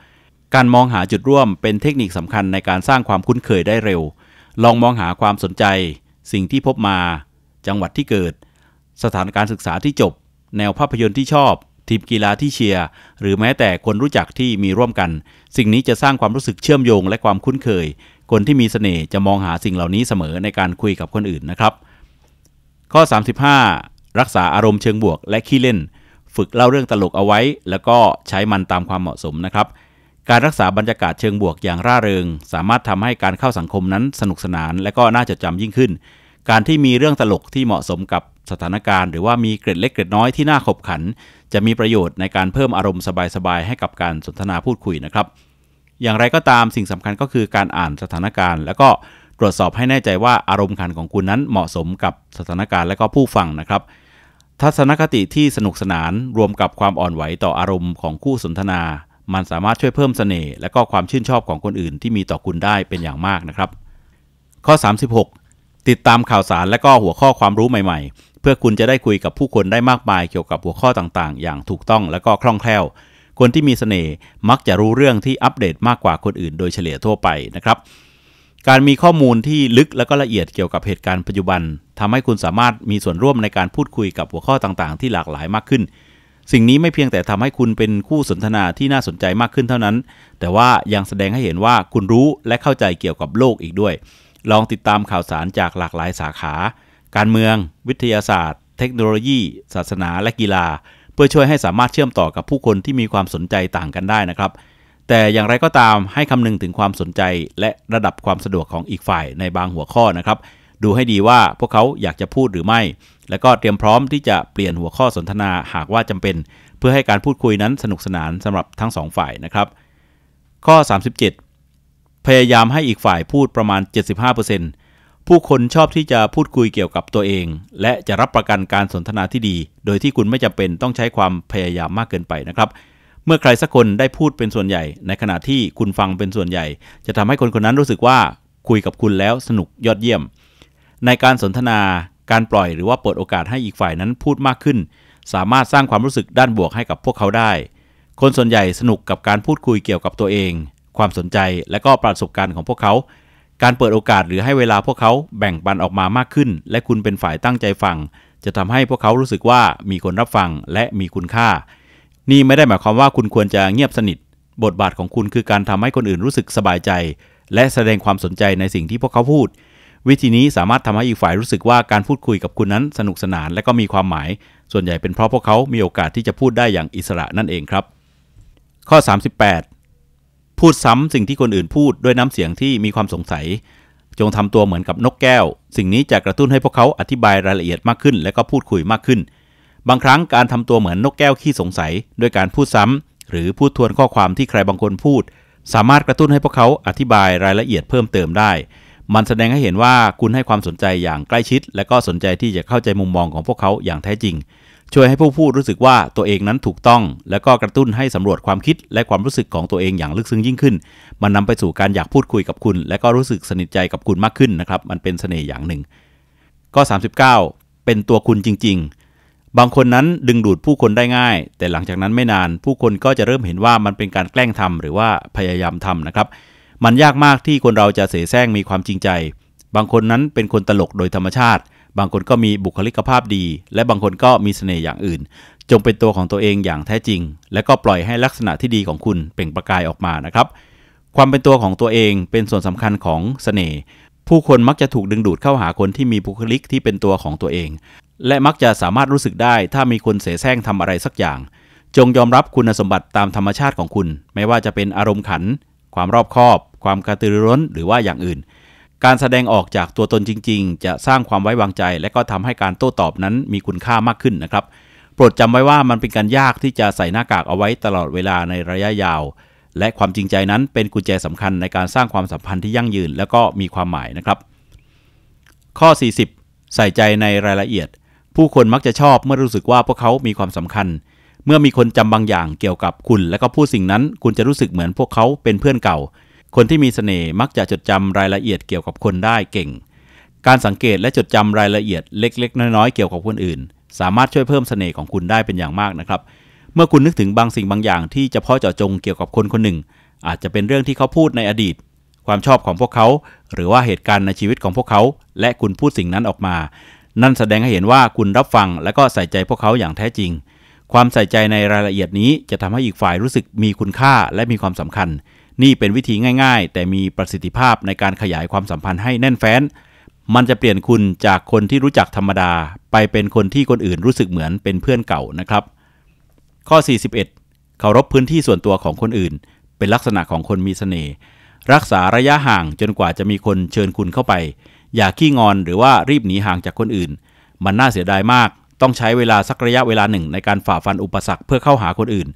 การมองหาจุดร่วมเป็นเทคนิคสำคัญในการสร้างความคุ้นเคยได้เร็ว ลองมองหาความสนใจ สิ่งที่พบมา จังหวัดที่เกิด สถานการศึกษาที่จบ แนวภาพยนตร์ที่ชอบ ทีมกีฬาที่เชียร์หรือแม้แต่คนรู้จักที่มีร่วมกัน สิ่งนี้จะสร้างความรู้สึกเชื่อมโยง และความคุ้นเคย คนที่มีสเสน่ห์จะมองหาสิ่งเหล่านี้เสมอในการคุยกับคนอื่นนะครับ ข้อ 35รักษาอารมณ์เชิงบวกและ ขี้เล่น ฝึกเล่าเรื่องตลกเอาไว้ แล้วก็ใช้มันตามความเหมาะสมนะครับ การรักษาบรรยากาศเชิงบวกอย่างร่าเริง สามารถทำให้การเข้าสังคมนั้นสนุกสนาน และก็น่าจดจำยิ่งขึ้น การที่มีเรื่องตลกที่เหมาะสมกับสถานการณ์ หรือว่ามีเกร็ดเล็กเกร็ดน้อยที่น่าขบขัน จะมีประโยชน์ในการเพิ่มอารมณ์ สบายๆให้กับการสนทนาพูดคุยนะครับ อย่างไรก็ตามสิ่งสำคัญก็คือการอ่านสถานการณ์ แล้วก็ตรวจสอบให้แน่ใจว่าอารมณ์ขันของคุณนั้นเหมาะสมกับสถานการณ์และก็ผู้ฟังนะครับ ทัศนคติที่สนุกสนานรวมกับความอ่อนไหวต่ออารมณ์ของคู่สนทนา มันสามารถช่วยเพิ่มสเสน่ห์และก็ความชื่นชอบของคนอื่น ที่มีต่อคุณได้เป็นอย่างมากนะครับ ข้อ 36 ติดตามข่าวสารและก็หัวข้อความรู้ใหม่ๆ เพื่อคุณจะได้คุยกับผู้คนได้มากมายเกี่ยวกับหัวข้อต่างๆ อย่างถูกต้องและก็คล่องแคล่ว คนที่มีสเสน่ห์มักจะรู้เรื่องที่อัปเดตมากกว่าคนอื่น โดยเฉลี่ยทั่วไปนะครับการมีข้อมูลที่ลึกและก็ละเอียดเกี่ยวกับเหตุการณ์ปัจจุบันทำให้คุณสามารถมีส่วนร่วมในการพูดคุยกับหัวข้อต่างๆ ที่หลากหลายมากขึ้น สิ่งนี้ไม่เพียงแต่ทำให้คุณเป็นคู่สนทนาที่น่าสนใจมากขึ้นเท่านั้น แต่ว่ายังแสดงให้เห็นว่าคุณรู้และเข้าใจเกี่ยวกับโลกอีกด้วย ลองติดตามข่าวสารจากหลากหลายสาขา การเมือง วิทยาศาสตร์ เทคโนโลยี ศาสนาและกีฬา เพื่อช่วยให้สามารถเชื่อมต่อกับผู้คนที่มีความสนใจต่างกันได้นะครับแต่อย่างไรก็ตามให้คำนึงถึงความสนใจ และระดับความสะดวกของอีกฝ่ายในบางหัวข้อนะครับ ดูให้ดีว่าพวกเขาอยากจะพูดหรือไม่ และก็เตรียมพร้อมที่จะเปลี่ยนหัวข้อสนทนาหากว่าจำเป็น เพื่อให้การพูดคุยนั้นสนุกสนานสำหรับทั้งสองฝ่ายนะครับข้อ 37 พยายามให้อีกฝ่ายพูดประมาณ 75%ผู้คนชอบที่จะพูดคุยเกี่ยวกับตัวเอง และจะรับประกันการสนทนาที่ดี โดยที่คุณไม่จำเป็นต้องใช้ความพยายามมากเกินไปนะครับมื่อใครสักคนได้พูดเป็นส่วนใหญ่ ในขณะที่คุณฟังเป็นส่วนใหญ่ จะทำให้คนคนนั้นรู้สึกว่าคุยกับคุณแล้วสนุกยอดเยี่ยมในการสนทนาการปล่อยหรือว่าเปิดโอกาสให้อีกฝ่ายนั้นพูดมากขึ้น สามารถสร้างความรู้สึกด้านบวกให้กับพวกเขาได้ คนส่วนใหญ่สนุกกับการพูดคุยเกี่ยวกับตัวเอง ความสนใจและก็ประสบการณ์ของพวกเขา การเปิดโอกาสหรือให้เวลาพวกเขาแบ่งปันออกมามากขึ้น และคุณเป็นฝ่ายตั้งใจฟัง จะทำให้พวกเขารู้สึกว่ามีคนรับฟังและมีคุณค่านี่ไม่ได้หมายความว่าคุณควรจะเงียบสนิท บทบาทของคุณคือการทำให้คนอื่นรู้สึกสบายใจ และแสดงความสนใจในสิ่งที่พวกเขาพูด วิธีนี้สามารถทำให้อีกฝ่ายรู้สึกว่าการพูดคุยกับคุณนั้นสนุกสนาน และก็มีความหมาย ส่วนใหญ่เป็นเพราะพวกเขา มีโอกาสที่จะพูดได้อย่างอิสระนั่นเองครับ ข้อ38พูดซ้ำสิ่งที่คนอื่นพูดด้วยน้ำเสียงที่มีความสงสัย จงทำตัวเหมือนกับนกแก้ว สิ่งนี้จะกระตุ้นให้พวกเขาอธิบายรายละเอียดมากขึ้น และก็พูดคุยมากขึ้นบางครั้งการทำตัวเหมือน นกแก้วขี้สงสัยด้วยการพูดซ้ำหรือพูดทวนข้อความที่ใครบางคนพูด สามารถกระตุ้นให้พวกเขาอธิบายรายละเอียดเพิ่มเติมได้ มันแสดงให้เห็นว่าคุณให้ความสนใจอย่างใกล้ชิด และก็สนใจที่จะเข้าใจมุมมองของพวกเขาอย่างแท้จริง ช่วยให้ผู้พูดรู้สึกว่าตัวเองนั้นถูกต้อง และก็กระตุ้นให้สำรวจความคิด และความรู้สึกของตัวเองอย่างลึกซึ้งยิ่งขึ้น มันนำไปสู่การอยากพูดคุยกับคุณ และก็รู้สึกสนิทใจกับคุณมากขึ้นนะครับมันเป็นเสน่ห์อย่างหนึ่ง ก็ 39 เป็นตัวคุณจริง ๆบางคนนั้นดึงดูดผู้คนได้ง่าย แต่หลังจากนั้นไม่นานผู้คนก็จะเริ่มเห็นว่ามันเป็นการแกล้งทำหรือว่าพยายามทำนะครับ มันยากมากที่คนเราจะเสแสร้งมีความจริงใจ บางคนนั้นเป็นคนตลกโดยธรรมชาติ บางคนก็มีบุคลิกภาพดี และบางคนก็มีเสน่ห์อย่างอื่น จงเป็นตัวของตัวเองอย่างแท้จริง และก็ปล่อยให้ลักษณะที่ดีของคุณเปล่งประกายออกมานะครับ ความเป็นตัวของตัวเองเป็นส่วนสำคัญของเสน่ห์ผู้คนมักจะถูกดึงดูดเข้าหาคนที่มีบุคลิกที่เป็นตัวของตัวเองและมักจะสามารถรู้สึกได้ถ้ามีคนเสแสร้งทำอะไรสักอย่าง จงยอมรับคุณสมบัติตามธรรมชาติของคุณ ไม่ว่าจะเป็นอารมณ์ขัน ความรอบคอบ ความกระตือรือร้น หรือว่าอย่างอื่น การแสดงออกจากตัวตนจริงๆ จะสร้างความไว้วางใจ และก็ทำให้การโต้ตอบนั้นมีคุณค่ามากขึ้นนะครับ โปรดจำไว้ว่ามันเป็นการยากที่จะใส่หน้ากากเอาไว้ตลอดเวลาในระยะยาว และความจริงใจนั้นเป็นกุญแจสำคัญ ในการสร้างความสัมพันธ์ที่ยั่งยืน และก็มีความหมายนะครับ ข้อ 40 ใส่ใจในรายละเอียดผู้คนมักจะชอบเมื่อรู้สึกว่าพวกเขา มีความสำคัญ เมื่อมีคนจำบางอย่างเกี่ยวกับคุณ และก็พูดสิ่งนั้น คุณจะรู้สึกเหมือนพวกเขาเป็นเพื่อนเก่า คนที่มีสเสน่ห์มักจะจดจำรายละเอียดเกี่ยวกับคนได้เก่ง การสังเกตและจดจำรายละเอียดเล็กๆน้อยๆเกี่ยวกับคนอื่น สามารถช่วยเพิ่มสเสน่ห์ของคุณได้เป็นอย่างมากนะครับ เมื่อคุณนึกถึงบางสิ่งบางอย่าง ที่จะพ่อเจาะจงเกี่ยวกับคนคนหนึ่ง อาจจะเป็นเรื่องที่เขาพูดในอดีต ความชอบของพวกเขา หรือว่าเหตุการณ์ในชีวิตของพวกเขา และคุณพูดสิ่งนั้นออกมานั่นแสดงให้เห็นว่าคุณรับฟัง และก็ใส่ใจพวกเขาอย่างแท้จริง ความใส่ใจในรายละเอียดนี้จะทำให้อีกฝ่ายรู้สึกมีคุณค่าและมีความสำคัญ นี่เป็นวิธีง่ายๆ แต่มีประสิทธิภาพในการขยายความสัมพันธ์ให้แน่นแฟ้น มันจะเปลี่ยนคุณจากคนที่รู้จักธรรมดา ไปเป็นคนที่คนอื่นรู้สึกเหมือนเป็นเพื่อนเก่านะครับ ข้อ 41เคารพพื้นที่ส่วนตัวของคนอื่น เป็นลักษณะของคนมีสเสน่ห์รักษาระยะห่างจนกว่าจะมีคนเชิญคุณเข้าไปอย่าขี้งอนหรือว่ารีบหนีห่างจากคนอื่น มันน่าเสียดายมาก ต้องใช้เวลาสักระยะเวลาหนึ่ง ในการฝ่าฟันอุปสรรคเพื่อเข้าหาคนอื่น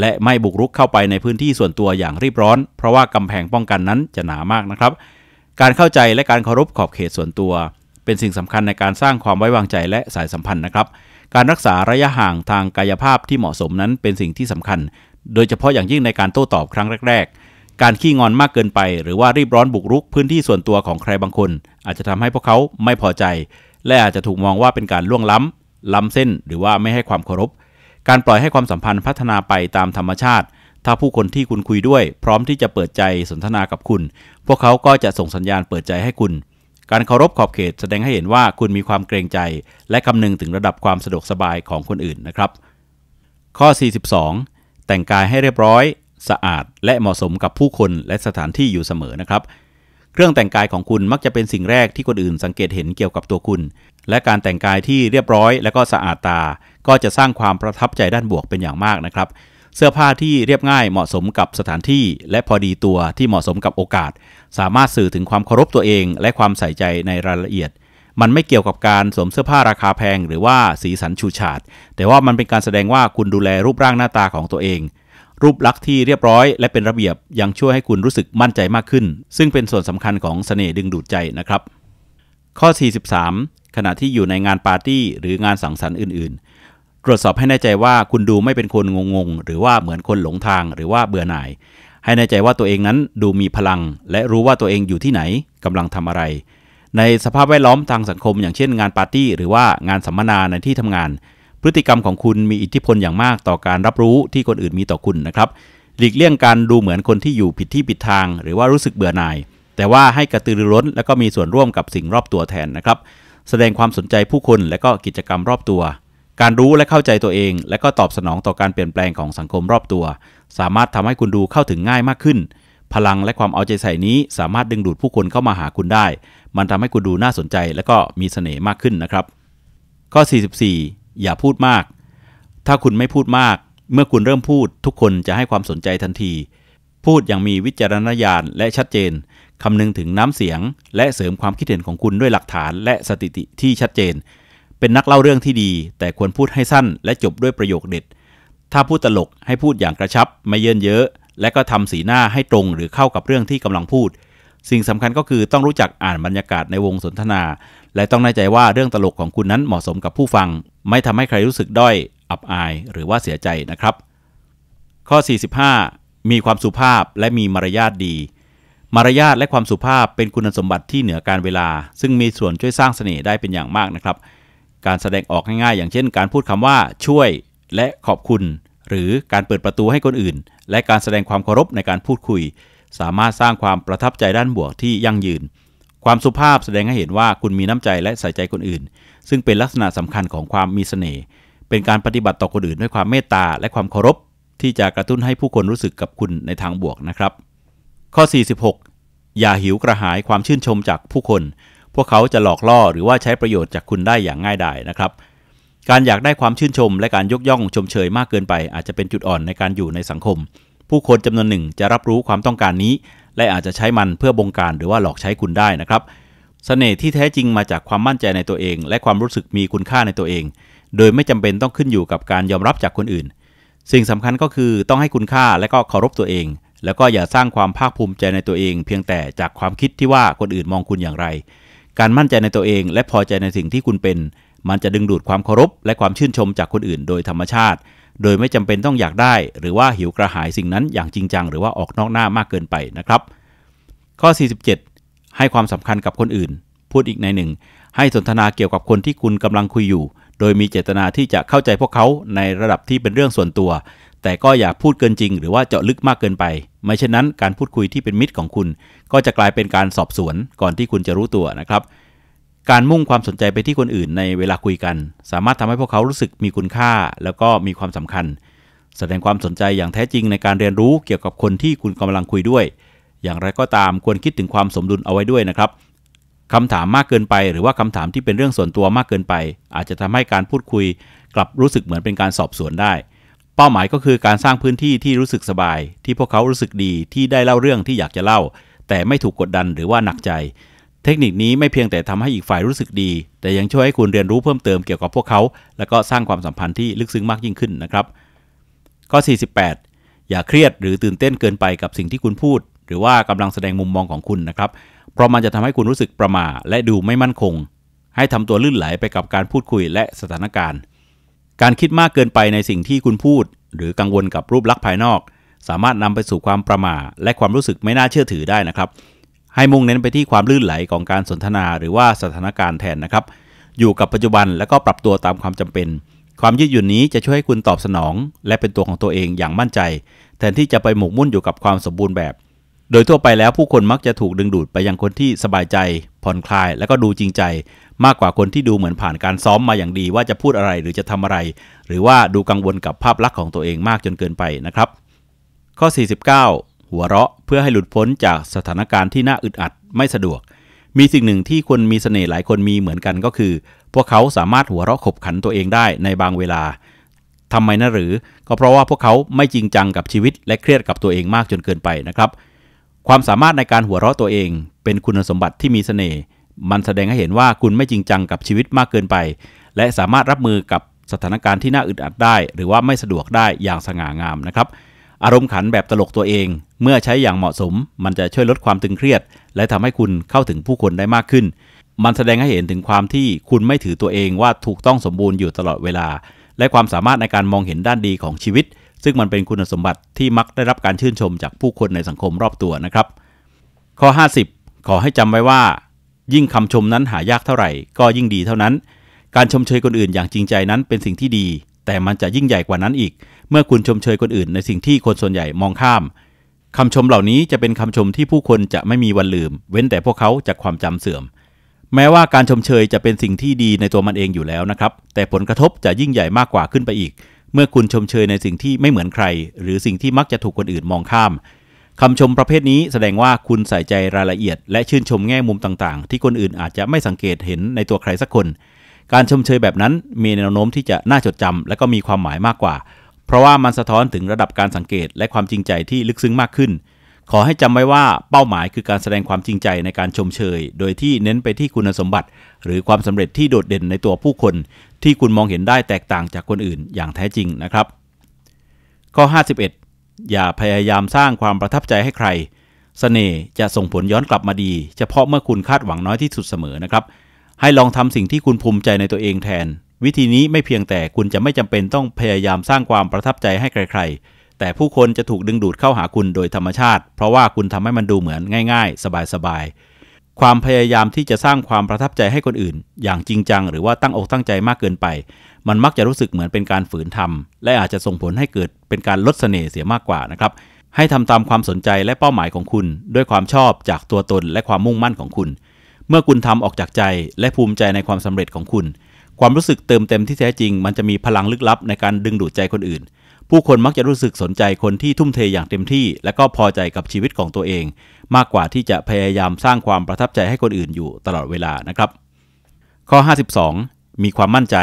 และไม่บุกรุกเข้าไปในพื้นที่ส่วนตัวอย่างรีบร้อน เพราะว่ากำแพงป้องกันนั้นจะหนามากนะครับ การเข้าใจและการเคารพขอบเขตส่วนตัว เป็นสิ่งสำคัญในการสร้างความไว้วางใจและสายสัมพันธ์นะครับ การรักษาระยะห่างทางกายภาพที่เหมาะสมนั้นเป็นสิ่งที่สำคัญ โดยเฉพาะอย่างยิ่งในการโต้ตอบครั้งแรก ๆการขี้งอนมากเกินไป หรือว่ารีบร้อนบุก รุกพื้นที่ส่วนตัวของใครบางคน อาจจะทำให้พวกเขาไม่พอใจ และอาจจะถูกมองว่าเป็นการล่วงล้ำล้ำเส้นหรือว่าไม่ให้ความเคารพการปล่อยให้ความสัมพันธ์พัฒนาไปตามธรรมชาติ ถ้าผู้คนที่คุณคุยด้วย พร้อมที่จะเปิดใจสนทนากับคุณ พวกเขาก็จะส่งสัญญาณเปิดใจให้คุณ การเคารพขอบเขตแสดงให้เห็นว่าคุณมีความเกรงใจ และคำนึงถึงระดับความสะดวกสบายของคนอื่นนะครับ ข้อ 42 แต่งกายให้เรียบร้อยสะอาดและเหมาะสมกับผู้คนและสถานที่อยู่เสมอนะครับเครื่องแต่งกายของคุณมักจะเป็นสิ่งแรกที่คนอื่น สังเกตเห็นเกี่ยวกับตัวคุณ และการแต่งกายที่เรียบร้อยและก็สะอาดตา ก็จะสร้างความประทับใจด้านบวกเป็นอย่างมากนะครับ เสื้อผ้าที่เรียบง่ายเหมาะสมกับสถานที่ และพอดีตัวที่เหมาะสมกับโอกาส สามารถสื่อถึงความเคารพตัวเอง และความใส่ใจในรายละเอียด มันไม่เกี่ยวกับการสวมเสื้อผ้าราคาแพง หรือว่าสีสันฉูดฉาดแต่ว่ามันเป็นการแสดงว่าคุณดูแลรูปร่างหน้าตาของตัวเองรูปลักษณ์ที่เรียบร้อยและเป็นระเบียบ ยังช่วยให้คุณรู้สึกมั่นใจมากขึ้น ซึ่งเป็นส่วนสำคัญของสเสน่ห์ดึงดูดใจนะครับ ข้อ 43 ขณะที่อยู่ในงานปาร์ตี้ หรืองานสังสรรค์อื่นๆ ตรวจสอบให้แน่ใจว่าคุณดูไม่เป็นคนงง ๆ หรือว่าเหมือนคนหลงทางหรือว่าเบื่อหน่าย ให้แน่ใจว่าตัวเองนั้นดูมีพลัง และรู้ว่าตัวเองอยู่ที่ไหนกำลังทำอะไร ในสภาพแวดล้อมทางสังคมอย่างเช่น งานปาร์ตี้หรือว่างานสัมมนาในที่ทำงานพฤติกรรมของคุณมีอิทธิพลอย่างมากต่อการรับรู้ที่คนอื่นมีต่อคุณนะครับ หลีกเลี่ยงการดูเหมือนคนที่อยู่ผิดที่ผิดทางหรือว่ารู้สึกเบื่อหน่าย แต่ว่าให้กระตือรือร้น และก็มีส่วนร่วมกับสิ่งรอบตัวแทนนะครับ แสดงความสนใจผู้คนและก็กิจกรรมรอบตัว การรู้และเข้าใจตัวเอง และก็ตอบสนองต่อการเปลี่ยนแปลงของสังคมรอบตัว สามารถทำให้คุณดูเข้าถึงง่ายมากขึ้น พลังและความเอาใจใส่นี้สามารถดึงดูดผู้คนเข้ามาหาคุณได้ มันทำให้คุณดูน่าสนใจและก็มีเสน่ห์มากขึ้นนะครับ ข้อ 44อย่าพูดมาก ถ้าคุณไม่พูดมาก เมื่อคุณเริ่มพูด ทุกคนจะให้ความสนใจทันที พูดอย่างมีวิจารณญาณและชัดเจน คำนึงถึงน้ำเสียง และเสริมความคิดเห็นของคุณด้วยหลักฐานและสถิติที่ชัดเจน เป็นนักเล่าเรื่องที่ดี แต่ควรพูดให้สั้นและจบด้วยประโยคเด็ด ถ้าพูดตลกให้พูดอย่างกระชับไม่เยินเยอะ และก็ทำสีหน้าให้ตรง หรือเข้ากับเรื่องที่กำลังพูด สิ่งสำคัญก็คือต้องรู้จักอ่านบรรยากาศในวงสนทนาและต้องแน่ใจว่าเรื่องตลกของคุณนั้นเหมาะสมกับผู้ฟัง ไม่ทำให้ใครรู้สึกด้อย อับอาย หรือว่าเสียใจนะครับ ข้อ 45 มีความสุภาพและมีมารยาทดี มารยาทและความสุภาพเป็นคุณสมบัติที่เหนือการเวลา ซึ่งมีส่วนช่วยสร้างเสน่ห์ได้เป็นอย่างมากนะครับ การแสดงออกง่ายๆอย่างเช่นการพูดคำว่าช่วยและขอบคุณ หรือการเปิดประตูให้คนอื่น และการแสดงความเคารพในการพูดคุย สามารถสร้างความประทับใจด้านบวกที่ยั่งยืนความสุภาพแสดงให้เห็นว่าคุณมีน้ำใจและใส่ใจคนอื่น ซึ่งเป็นลักษณะสำคัญของความมีเสน่ห์เป็นการปฏิบัติต่อคนอื่นด้วยความเมตตาและความเคารพ ที่จะกระตุ้นให้ผู้คนรู้สึกกับคุณในทางบวกนะครับ ข้อ 46 อย่าหิวกระหายความชื่นชมจากผู้คน พวกเขาจะหลอกล่อหรือว่าใช้ประโยชน์จากคุณได้อย่างง่ายดายนะครับ การอยากได้ความชื่นชม และการยกย่องชมเชยมากเกินไป อาจจะเป็นจุดอ่อนในการอยู่ในสังคม ผู้คนจำนวนหนึ่งจะรับรู้ความต้องการนี้และอาจจะใช้มันเพื่อบงการหรือว่าหลอกใช้คุณได้นะครับสเสน่ห์ที่แท้จริงมาจากความมั่นใจในตัวเอง และความรู้สึกมีคุณค่าในตัวเอง โดยไม่จำเป็นต้องขึ้นอยู่กับการยอมรับจากคนอื่น สิ่งสำคัญก็คือต้องให้คุณค่าและก็เคารพตัวเอง แล้วก็อย่าสร้างความภาคภูมิใจในตัวเอง เพียงแต่จากความคิดที่ว่าคนอื่นมองคุณอย่างไร การมั่นใจในตัวเอง และพอใจในสิ่งที่คุณเป็น มันจะดึงดูดความเคารพ และความชื่นชมจากคนอื่นโดยธรรมชาติโดยไม่จำเป็นต้องอยากได้หรือว่าหิวกระหายสิ่งนั้นอย่างจริงจังหรือว่าออกนอกหน้ามากเกินไปนะครับ ข้อ 47 ให้ความสำคัญกับคนอื่น พูดอีกในหนึ่ง ให้สนทนาเกี่ยวกับคนที่คุณกำลังคุยอยู่ โดยมีเจตนาที่จะเข้าใจพวกเขาในระดับที่เป็นเรื่องส่วนตัว แต่ก็อย่าพูดเกินจริง หรือว่าเจาะลึกมากเกินไปไม่เช่นนั้นการพูดคุยที่เป็นมิตรของคุณ ก็จะกลายเป็นการสอบสวนก่อนที่คุณจะรู้ตัวนะครับการมุ่งความสนใจไปที่คนอื่นในเวลาคุยกัน สามารถทำให้พวกเขารู้สึกมีคุณค่า แล้วก็มีความสำคัญ แสดงความสนใจอย่างแท้จริงในการเรียนรู้เกี่ยวกับคนที่คุณกำลังคุยด้วย อย่างไรก็ตามควรคิดถึงความสมดุลเอาไว้ด้วยนะครับคำถามมากเกินไป หรือว่าคำถามที่เป็นเรื่องส่วนตัวมากเกินไป อาจจะทำให้การพูดคุย กลับรู้สึกเหมือนเป็นการสอบสวนได้ เป้าหมายก็คือ การสร้างพื้นที่ที่รู้สึกสบายที่พวกเขารู้สึกดีที่ได้เล่าเรื่องที่อยากจะเล่า แต่ไม่ถูกกดดันหรือว่าหนักใจเทคนิคนี้ไม่เพียงแต่ทำให้อีกฝ่ายรู้สึกดี แต่ยังช่วยให้คุณเรียนรู้เพิ่มเติมเกี่ยวกับพวกเขา และก็สร้างความสัมพันธ์ที่ลึกซึ้งมากยิ่งขึ้นนะครับ ข้อ 48 อย่าเครียดหรือตื่นเต้นเกินไปกับสิ่งที่คุณพูด หรือว่ากำลังแสดงมุมมองของคุณนะครับ เพราะมันจะทำให้คุณรู้สึกประมาาและดูไม่มั่นคง ให้ทำตัวลื่นไหลไปกับการพูดคุยและสถานการณ์ การคิดมากเกินไปในสิ่งที่คุณพูด หรือกังวลกับรูปลักษณ์ภายนอก สามารถนำไปสู่ความประมาาและความรู้สึกไม่น่าเชื่อถือได้นะครับให้มุ่งเน้นไปที่ความลื่นไหลของการสนทนาหรือว่าสถานการณ์แทนนะครับ อยู่กับปัจจุบันแล้วก็ปรับตัวตามความจำเป็น ความยืดหยุ่นนี้จะช่วยให้คุณตอบสนอง และเป็นตัวของตัวเองอย่างมั่นใจ แทนที่จะไปหมกมุ่นอยู่กับความสมบูรณ์แบบ โดยทั่วไปแล้วผู้คนมักจะถูกดึงดูดไปยังคนที่สบายใจ ผ่อนคลายและก็ดูจริงใจ มากกว่าคนที่ดูเหมือนผ่านการซ้อมมาอย่างดีว่าจะพูดอะไรหรือจะทำอะไร หรือว่าดูกังวลกับภาพลักษณ์ของตัวเองมากจนเกินไปนะครับ ข้อ 49หัวเราะเพื่อให้หลุดพ้นจากสถานการณ์ที่น่าอึดอัดไม่สะดวก มีสิ่งหนึ่งที่คนมีสเสน่ห์หลายคนมีเหมือนกันก็คือ พวกเขาสามารถหัวเราะขบขันตัวเองได้ในบางเวลาทำไมนะหรือ ก็เพราะว่าพวกเขาไม่จริงจังกับชีวิตและเครียดกับตัวเองมากจนเกินไปนะครับ ความสามารถในการหัวเราะตัวเองเป็นคุณสมบัติที่มีสเสน่ห์ มันแสดงให้เห็นว่าคุณไม่จริงจังกับชีวิตมากเกินไป และสามารถรับมือกับสถานการณ์ที่น่าอึดอัดได้ หรือว่าไม่สะดวกได้อย่างสง่างามนะครับอารมณ์ขันแบบตลกตัวเอง เมื่อใช้อย่างเหมาะสม มันจะช่วยลดความตึงเครียด และทำให้คุณเข้าถึงผู้คนได้มากขึ้น มันแสดงให้เห็นถึงความที่คุณไม่ถือตัวเองว่าถูกต้องสมบูรณ์อยู่ตลอดเวลา และความสามารถในการมองเห็นด้านดีของชีวิต ซึ่งมันเป็นคุณสมบัติที่มักได้รับการชื่นชมจากผู้คนในสังคมรอบตัวนะครับ ข้อ 50 ขอให้จำไว้ว่า ยิ่งคำชมนั้นหายากเท่าไหร่ก็ยิ่งดีเท่านั้น การชมเชยคนอื่น อย่างจริงใจนั้นเป็นสิ่งที่ดีแต่มันจะยิ่งใหญ่กว่านั้นอีก เมื่อคุณชมเชยคนอื่นในสิ่งที่คนส่วนใหญ่มองข้ามคำชมเหล่านี้จะเป็นคำชมที่ผู้คนจะไม่มีวันลืม เว้นแต่พวกเขาจากความจำเสื่อม แม้ว่าการชมเชยจะเป็นสิ่งที่ดีในตัวมันเองอยู่แล้วนะครับแต่ผลกระทบจะยิ่งใหญ่มากกว่าขึ้นไปอีก เมื่อคุณชมเชยในสิ่งที่ไม่เหมือนใคร หรือสิ่งที่มักจะถูกคนอื่นมองข้ามคำชมประเภทนี้แสดงว่าคุณใส่ใจรายละเอียด และชื่นชมแง่มุมต่างๆ ที่คนอื่นอาจจะไม่สังเกตเห็นในตัวใครสักคนการชมเชยแบบนั้น มีแนวโน้มที่จะน่าจดจำและก็มีความหมายมากกว่า เพราะว่ามันสะท้อนถึงระดับการสังเกตและความจริงใจที่ลึกซึ้งมากขึ้น ขอให้จำไว้ว่าเป้าหมาย คือการแสดงความจริงใจในการชมเชย โดยที่เน้นไปที่คุณสมบัติ หรือความสำเร็จที่โดดเด่นในตัวผู้คน ที่คุณมองเห็นได้แตกต่างจากคนอื่น อย่างแท้จริงนะครับ ข้อ 51 อย่าพยายามสร้างความประทับใจให้ใครสเสน่ห์จะส่งผลย้อนกลับมาดี เฉพาะเมื่อคุณคาดหวังน้อยที่สุดเสมอนะครับให้ลองทำสิ่งที่คุณภูมิใจในตัวเองแทน วิธีนี้ไม่เพียงแต่คุณจะไม่จำเป็นต้องพยายามสร้างความประทับใจให้ใครๆ แต่ผู้คนจะถูกดึงดูดเข้าหาคุณโดยธรรมชาติ เพราะว่าคุณทำให้มันดูเหมือนง่ายๆ สบายๆความพยายามที่จะสร้างความประทับใจให้คนอื่น อย่างจริงจังหรือว่าตั้งอกตั้งใจมากเกินไป มันมักจะรู้สึกเหมือนเป็นการฝืนทำและอาจจะส่งผลให้เกิดเป็นการลดเสน่ห์เสียมากกว่านะครับให้ทำตามความสนใจและเป้าหมายของคุณ ด้วยความชอบจากตัวตนและความมุ่งมั่นของคุณเมื่อคุณทำออกจากใจและภูมิใจในความสำเร็จของคุณ ความรู้สึกเติมเต็มที่แท้จริงมันจะมีพลังลึกลับในการดึงดูดใจคนอื่น ผู้คนมักจะรู้สึกสนใจคนที่ทุ่มเทอย่างเต็มที่ และก็พอใจกับชีวิตของตัวเอง มากกว่าที่จะพยายามสร้างความประทับใจให้คนอื่นอยู่ตลอดเวลานะครับ ข้อ 52 มีความมั่นใจ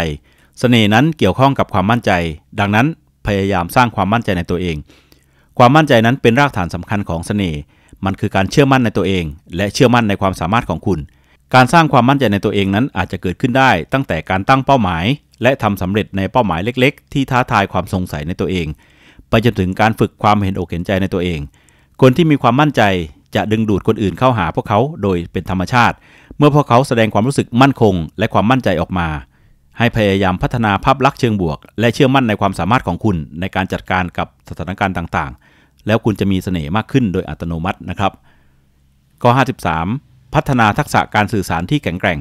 เสน่ห์นั้นเกี่ยวข้องกับความมั่นใจ ดังนั้นพยายามสร้างความมั่นใจในตัวเอง ความมั่นใจนั้นเป็นรากฐานสำคัญของเสน่ห์มันคือการเชื่อมั่นในตัวเอง และเชื่อมั่นในความสามารถของคุณ การสร้างความมั่นใจในตัวเองนั้นอาจจะเกิดขึ้นได้ตั้งแต่การตั้งเป้าหมาย และทำสำเร็จในเป้าหมายเล็กๆ ที่ท้าทายความสงสัยในตัวเองไปจนถึงการฝึกความเห็นอกเห็นใจในตัวเอง คนที่มีความมั่นใจจะดึงดูดคนอื่นเข้าหาพวกเขาโดยเป็นธรรมชาติ เมื่อพวกเขาแสดงความรู้สึกมั่นคง และความมั่นใจออกมา ให้พยายามพัฒนาภาพลักษณ์เชิงบวก และเชื่อมั่นในความสามารถของคุณ ในการจัดการกับสถานการณ์ต่าง ๆแล้วคุณจะมีเสน่ห์มากขึ้นโดยอัตโนมัตินะครับข้อ 53 พัฒนาทักษะการสื่อสารที่แข็งแกร่ง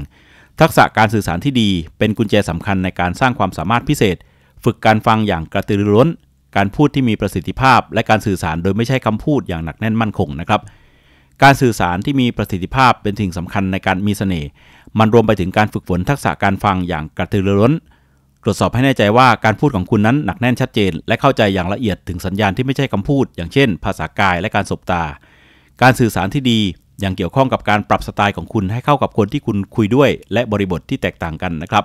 ทักษะการสื่อสารที่ดีเป็นกุญแจสำคัญในการสร้างความสามารถพิเศษ ฝึกการฟังอย่างกระตือรือร้น การพูดที่มีประสิทธิภาพ และการสื่อสารโดยไม่ใช้คำพูดอย่างหนักแน่นมั่นคงนะครับ การสื่อสารที่มีประสิทธิภาพเป็นสิ่งสำคัญในการมีเสน่ห์ มันรวมไปถึงการฝึกฝนทักษะการฟังอย่างกระตือรือร้นตรวจสอบให้แน่ใจว่าการพูดของคุณนั้นหนักแน่นชัดเจน และเข้าใจอย่างละเอียด ถึงสัญญาณที่ไม่ใช่คำพูด อย่างเช่น ภาษากายและการสบตา การสื่อสารที่ดี ยังเกี่ยวข้องกับการปรับสไตล์ของคุณให้เข้ากับคนที่คุณคุยด้วย และบริบทที่แตกต่างกันนะครับ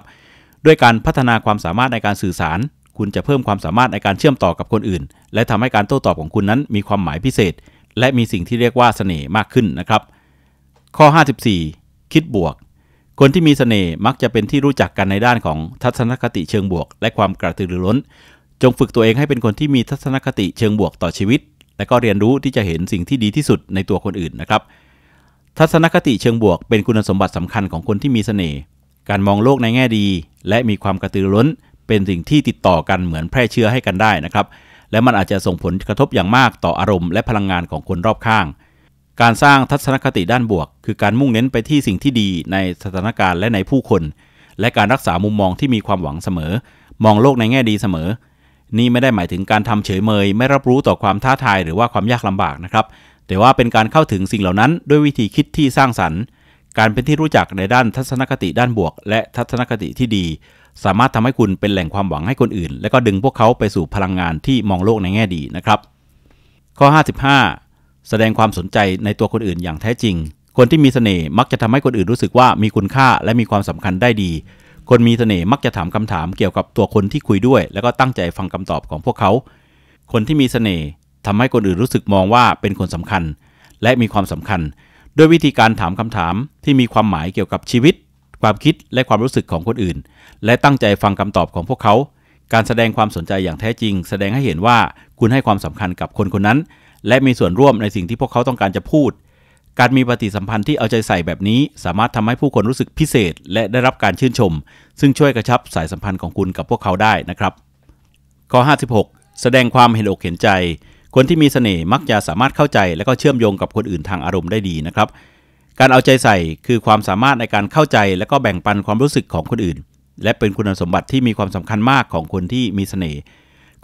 ด้วยการพัฒนาความสามารถในการสื่อสาร คุณจะเพิ่มความสามารถในการเชื่อมต่อกับคนอื่น และทำให้การโต้ตอบของคุณนั้น มีความหมายพิเศษ และมีสิ่งที่เรียกว่าเสน่ห์มากขึ้นนะครับ ข้อ 54 คิดบวกคนที่มีสเสน่ห์มักจะเป็นที่รู้จักกันในด้านของทัศนคติเชิงบวก และความกระตือรือร้น จงฝึกตัวเองให้เป็นคนที่มีทัศนคติเชิงบวกต่อชีวิต และก็เรียนรู้ที่จะเห็นสิ่งที่ดีที่สุดในตัวคนอื่นนะครับทัศนคติเชิงบวกเป็นคุณสมบัติสำคัญของคนที่มีสเสน่ห์การมองโลกในแง่ดี และมีความกระตือรือร้น เป็นสิ่งที่ติดต่อกันเหมือนแพร่เชื้อให้กันได้นะครับและมันอาจจะส่งผลกระทบอย่างมากต่ออารมณ์ และพลังงานของคนรอบข้างการสร้างทัศนคติด้านบวก คือการมุ่งเน้นไปที่สิ่งที่ดีในสถานการณ์และในผู้คน และการรักษามุมมองที่มีความหวังเสมอ มองโลกในแง่ดีเสมอ นี่ไม่ได้หมายถึงการทำเฉยเมย ไม่รับรู้ต่อความท้าทาย หรือว่าความยากลำบากนะครับ แต่ว่าเป็นการเข้าถึงสิ่งเหล่านั้น ด้วยวิธีคิดที่สร้างสรรค์ การเป็นที่รู้จักในด้านทัศนคติด้านบวก และทัศนคติที่ดี สามารถทำให้คุณเป็นแหล่งความหวังให้คนอื่น และก็ดึงพวกเขาไปสู่พลังงานที่มองโลกในแง่ดีนะครับข้อ55แสดงความสนใจในตัวคนอื่นอย่างแท้จริง คนที่มีเสน่ห์มักจะทำให้คนอื่นรู้สึกว่ามีคุณค่าและมีความสำคัญได้ดี คนมีเสน่ห์มักจะถามคำถามเกี่ยวกับตัวคนที่คุยด้วย แล้วก็ตั้งใจฟังคำตอบของพวกเขา คนที่มีเสน่ห์ทำให้คนอื่นรู้สึกมองว่าเป็นคนสำคัญ และมีความสำคัญด้วยวิธีการถามคำถามที่มีความหมายเกี่ยวกับชีวิต ความคิดและความรู้สึกของคนอื่น และตั้งใจฟังคำตอบของพวกเขา การแสดงความสนใจอย่างแท้จริง แสดงให้เห็นว่าคุณให้ความสำคัญกับคนคนนั้นและมีส่วนร่วมในสิ่งที่พวกเขาต้องการจะพูด การมีปฏิสัมพันธ์ที่เอาใจใส่แบบนี้ สามารถทำให้ผู้คนรู้สึกพิเศษ และได้รับการชื่นชม ซึ่งช่วยกระชับสายสัมพันธ์ของคุณกับพวกเขาได้นะครับ ข้อ56แสดงความเห็นอกเห็นใจ คนที่มีเสน่ห์มักจะสามารถเข้าใจและก็เชื่อมโยงกับคนอื่นทางอารมณ์ได้ดีนะครับ การเอาใจใส่คือความสามารถในการเข้าใจและก็แบ่งปันความรู้สึกของคนอื่น และเป็นคุณสมบัติที่มีความสำคัญมากของคนที่มีเสน่ห์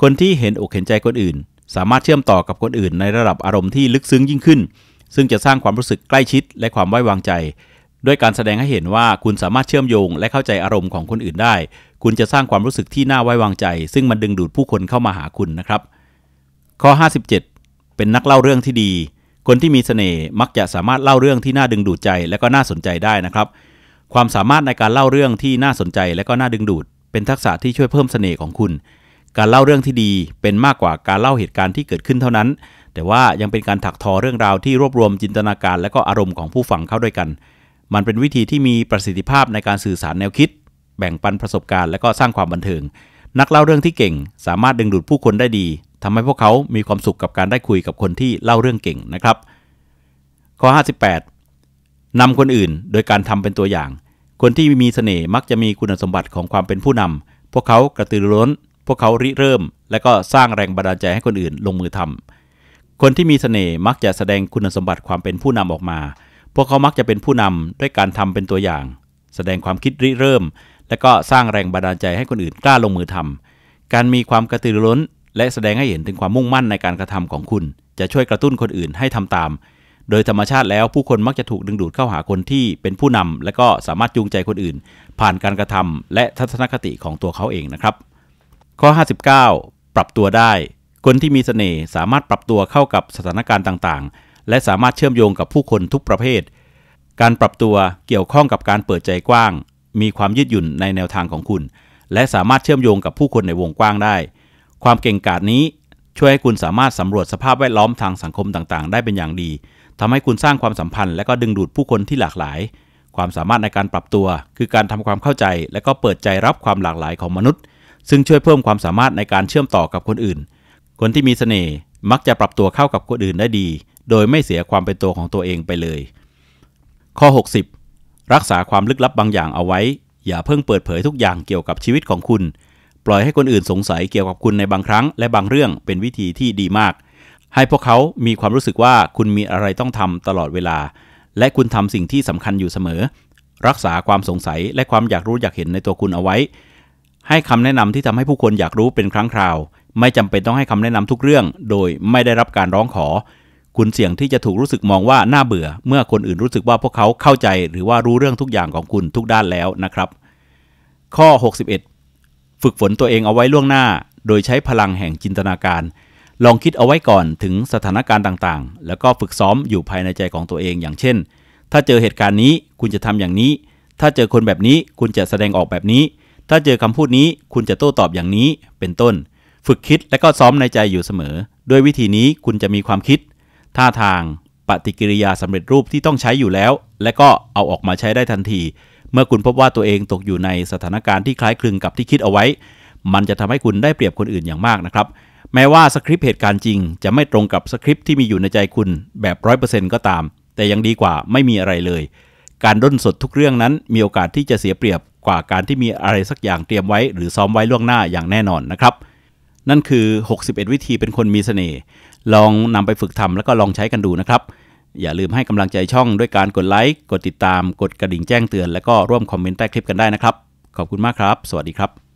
คนที่เห็นอกเห็นใจคนอื่นสามารถเชื่อมต่อกับคนอื่น ในระดับอารมณ์ที่ลึกซึ้งยิ่งขึ้น ซึ่งจะสร้างความรู้สึกใกล้ชิดและความไว้วางใจด้วยการแสดงให้เห็นว่าคุณสามารถเชื่อมโยง และเข้าใจอารมณ์ของคนอื่นได้ คุณจะสร้างความรู้สึกที่น่าไว้วางใจ ซึ่งมันดึงดูดผู้คนเข้ามาหาคุณนะครับ ข้อ 57 เป็นนักเล่าเรื่องที่ดี คนที่มีสเสน่ห์มักจะสามารถเล่าเรื่องที่น่าดึงดูดใจและก็น่าสนใจได้นะครับ ความสามารถในการเล่าเรื่องที่น่าสนใจและก็น่าดึงดูด เป็นทักษะที่ช่วยเพิ่มสเสน่ห์ของคุณการเล่าเรื่องที่ดีเป็นมากกว่าการเล่าเหตุการณ์ที่เกิดขึ้นเท่านั้น แต่ว่ายังเป็นการถักทอเรื่องราวที่รวบรวม จินตนาการ และก็อารมณ์ของผู้ฟังเข้าด้วยกัน มันเป็นวิธีที่มีประสิทธิภาพในการสื่อสารแนวคิด แบ่งปันประสบการณ์และก็สร้างความบันเทิงนักเล่าเรื่องที่เก่งสามารถดึงดูดผู้คนได้ดี ทำให้พวกเขามีความสุขกับการได้คุยกับคนที่เล่าเรื่องเก่งนะครับ ข้อ58นำคนอื่นโดยการทำเป็นตัวอย่าง คนที่มีเสน่ห์มักจะมีคุณสมบัติของความเป็นผู้นำ พวกเขากระตือรือร้นพวกเขาริเริ่ม และก็สร้างแรงบันดาลใจให้คนอื่น ลงมือทำ คนที่มีสเสน่ห์มักจะแสดงคุณสมบัติความเป็นผู้นำออกมา พวกเขามักจะเป็นผู้นำด้วยการทำเป็นตัวอย่าง แสดงความคิดริเริ่ม และก็สร้างแรงบันดาลใจให้คนอื่นกล้าลงมือทำ การมีความกระตือรือร้น และแสดงให้เห็นถึงความมุ่งมั่นในการกระทำของคุณ จะช่วยกระตุ้นคนอื่นให้ทำตาม โดยธรรมชาติแล้ว ผู้คนมักจะถูกดึงดูดเข้าหาคนที่เป็นผู้นำ และก็สามารถจูงใจคนอื่น ผ่านการกระทำและทัศนคติของตัวเขาเองนะครับข้อ59 ปรับตัวได้ คนที่มีสเสน่ห์สามารถปรับตัวเข้ากับสถานการณ์ต่างๆ และสามารถเชื่อมโยงกับผู้คนทุกประเภท การปรับตัวเกี่ยวข้องกับการเปิดใจกว้าง มีความยืดหยุ่นในแนวทางของคุณ และสามารถเชื่อมโยงกับผู้คนในวงกว้างได้ ความเก่งกาจนี้ช่วยให้คุณสามารถสำรวจสภาพแวดล้อมทางสังคมต่างๆ ได้เป็นอย่างดี ทำให้คุณสร้างความสัมพันธ์และก็ดึงดูดผู้คนที่หลากหลาย ความสามารถในการปรับตัว คือการทำความเข้าใจและก็เปิดใจรับความหลากหลายของมนุษย์ซึ่ง ช่วยเพิ่มความสามารถในการเชื่อมต่อกับคนอื่น คนที่มีเสน่ห์มักจะปรับตัวเข้ากับคนอื่นได้ดี โดยไม่เสียความเป็นตัวของตัวเองไปเลย ข้อ 60 รักษาความลึกลับบางอย่างเอาไว้ อย่าเพิ่งเปิดเผยทุกอย่างเกี่ยวกับชีวิตของคุณ ปล่อยให้คนอื่นสงสัยเกี่ยวกับคุณในบางครั้ง และบางเรื่องเป็นวิธีที่ดีมาก ให้พวกเขามีความรู้สึกว่าคุณมีอะไรต้องทำตลอดเวลา และคุณทำสิ่งที่สำคัญอยู่เสมอ รักษาความสงสัยและความอยากรู้อยากเห็นในตัวคุณเอาไว้ให้คำแนะนำที่ทำให้ผู้คนอยากรู้เป็นครั้งคราว ไม่จำเป็นต้องให้คำแนะนำทุกเรื่อง โดยไม่ได้รับการร้องขอ คุณเสี่ยงที่จะถูกรู้สึกมองว่าน่าเบื่อ เมื่อคนอื่นรู้สึกว่าพวกเขาเข้าใจ หรือว่ารู้เรื่องทุกอย่างของคุณทุกด้านแล้วนะครับ ข้อ 61 ฝึกฝนตัวเองเอาไว้ล่วงหน้า โดยใช้พลังแห่งจินตนาการ ลองคิดเอาไว้ก่อนถึงสถานการณ์ต่าง ๆ แล้วก็ฝึกซ้อมอยู่ภายในใจของตัวเองอย่างเช่น ถ้าเจอเหตุการณ์นี้ คุณจะทำอย่างนี้ ถ้าเจอคนแบบนี้คุณจะแสดงออกแบบนี้ถ้าเจอคำพูดนี้คุณจะโต้ตอบอย่างนี้เป็นต้น ฝึกคิดและก็ซ้อมในใจอยู่เสมอ ด้วยวิธีนี้คุณจะมีความคิด ท่าทางปฏิกิริยาสำเร็จรูปที่ต้องใช้อยู่แล้ว และก็เอาออกมาใช้ได้ทันที เมื่อคุณพบว่าตัวเองตกอยู่ในสถานการณ์ที่คล้ายคลึงกับที่คิดเอาไว้ มันจะทำให้คุณได้เปรียบคนอื่นอย่างมากนะครับ แม้ว่าสคริปต์เหตุการณ์จริงจะไม่ตรงกับสคริปต์ที่มีอยู่ในใจคุณแบบร้อก็ตาม แต่ยังดีกว่าไม่มีอะไรเลย การด้นสดทุกเรื่องนั้นมีโอกาสที่จะเสียเปรียบกว่าการที่มีอะไรสักอย่างเตรียมไว้หรือซ้อมไว้ล่วงหน้าอย่างแน่นอนนะครับ นั่นคือ 61 วิธีเป็นคนมีสเสน่ห์ลองนำไปฝึกทำแล้วก็ลองใช้กันดูนะครับ อย่าลืมให้กำลังใจช่องด้วยการกดไลค์ กดติดตามกดกระดิ่งแจ้งเตือนและก็ร่วมคอมเมนต์ใต้คลิปกันได้นะครับ ขอบคุณมากครับ สวัสดีครับ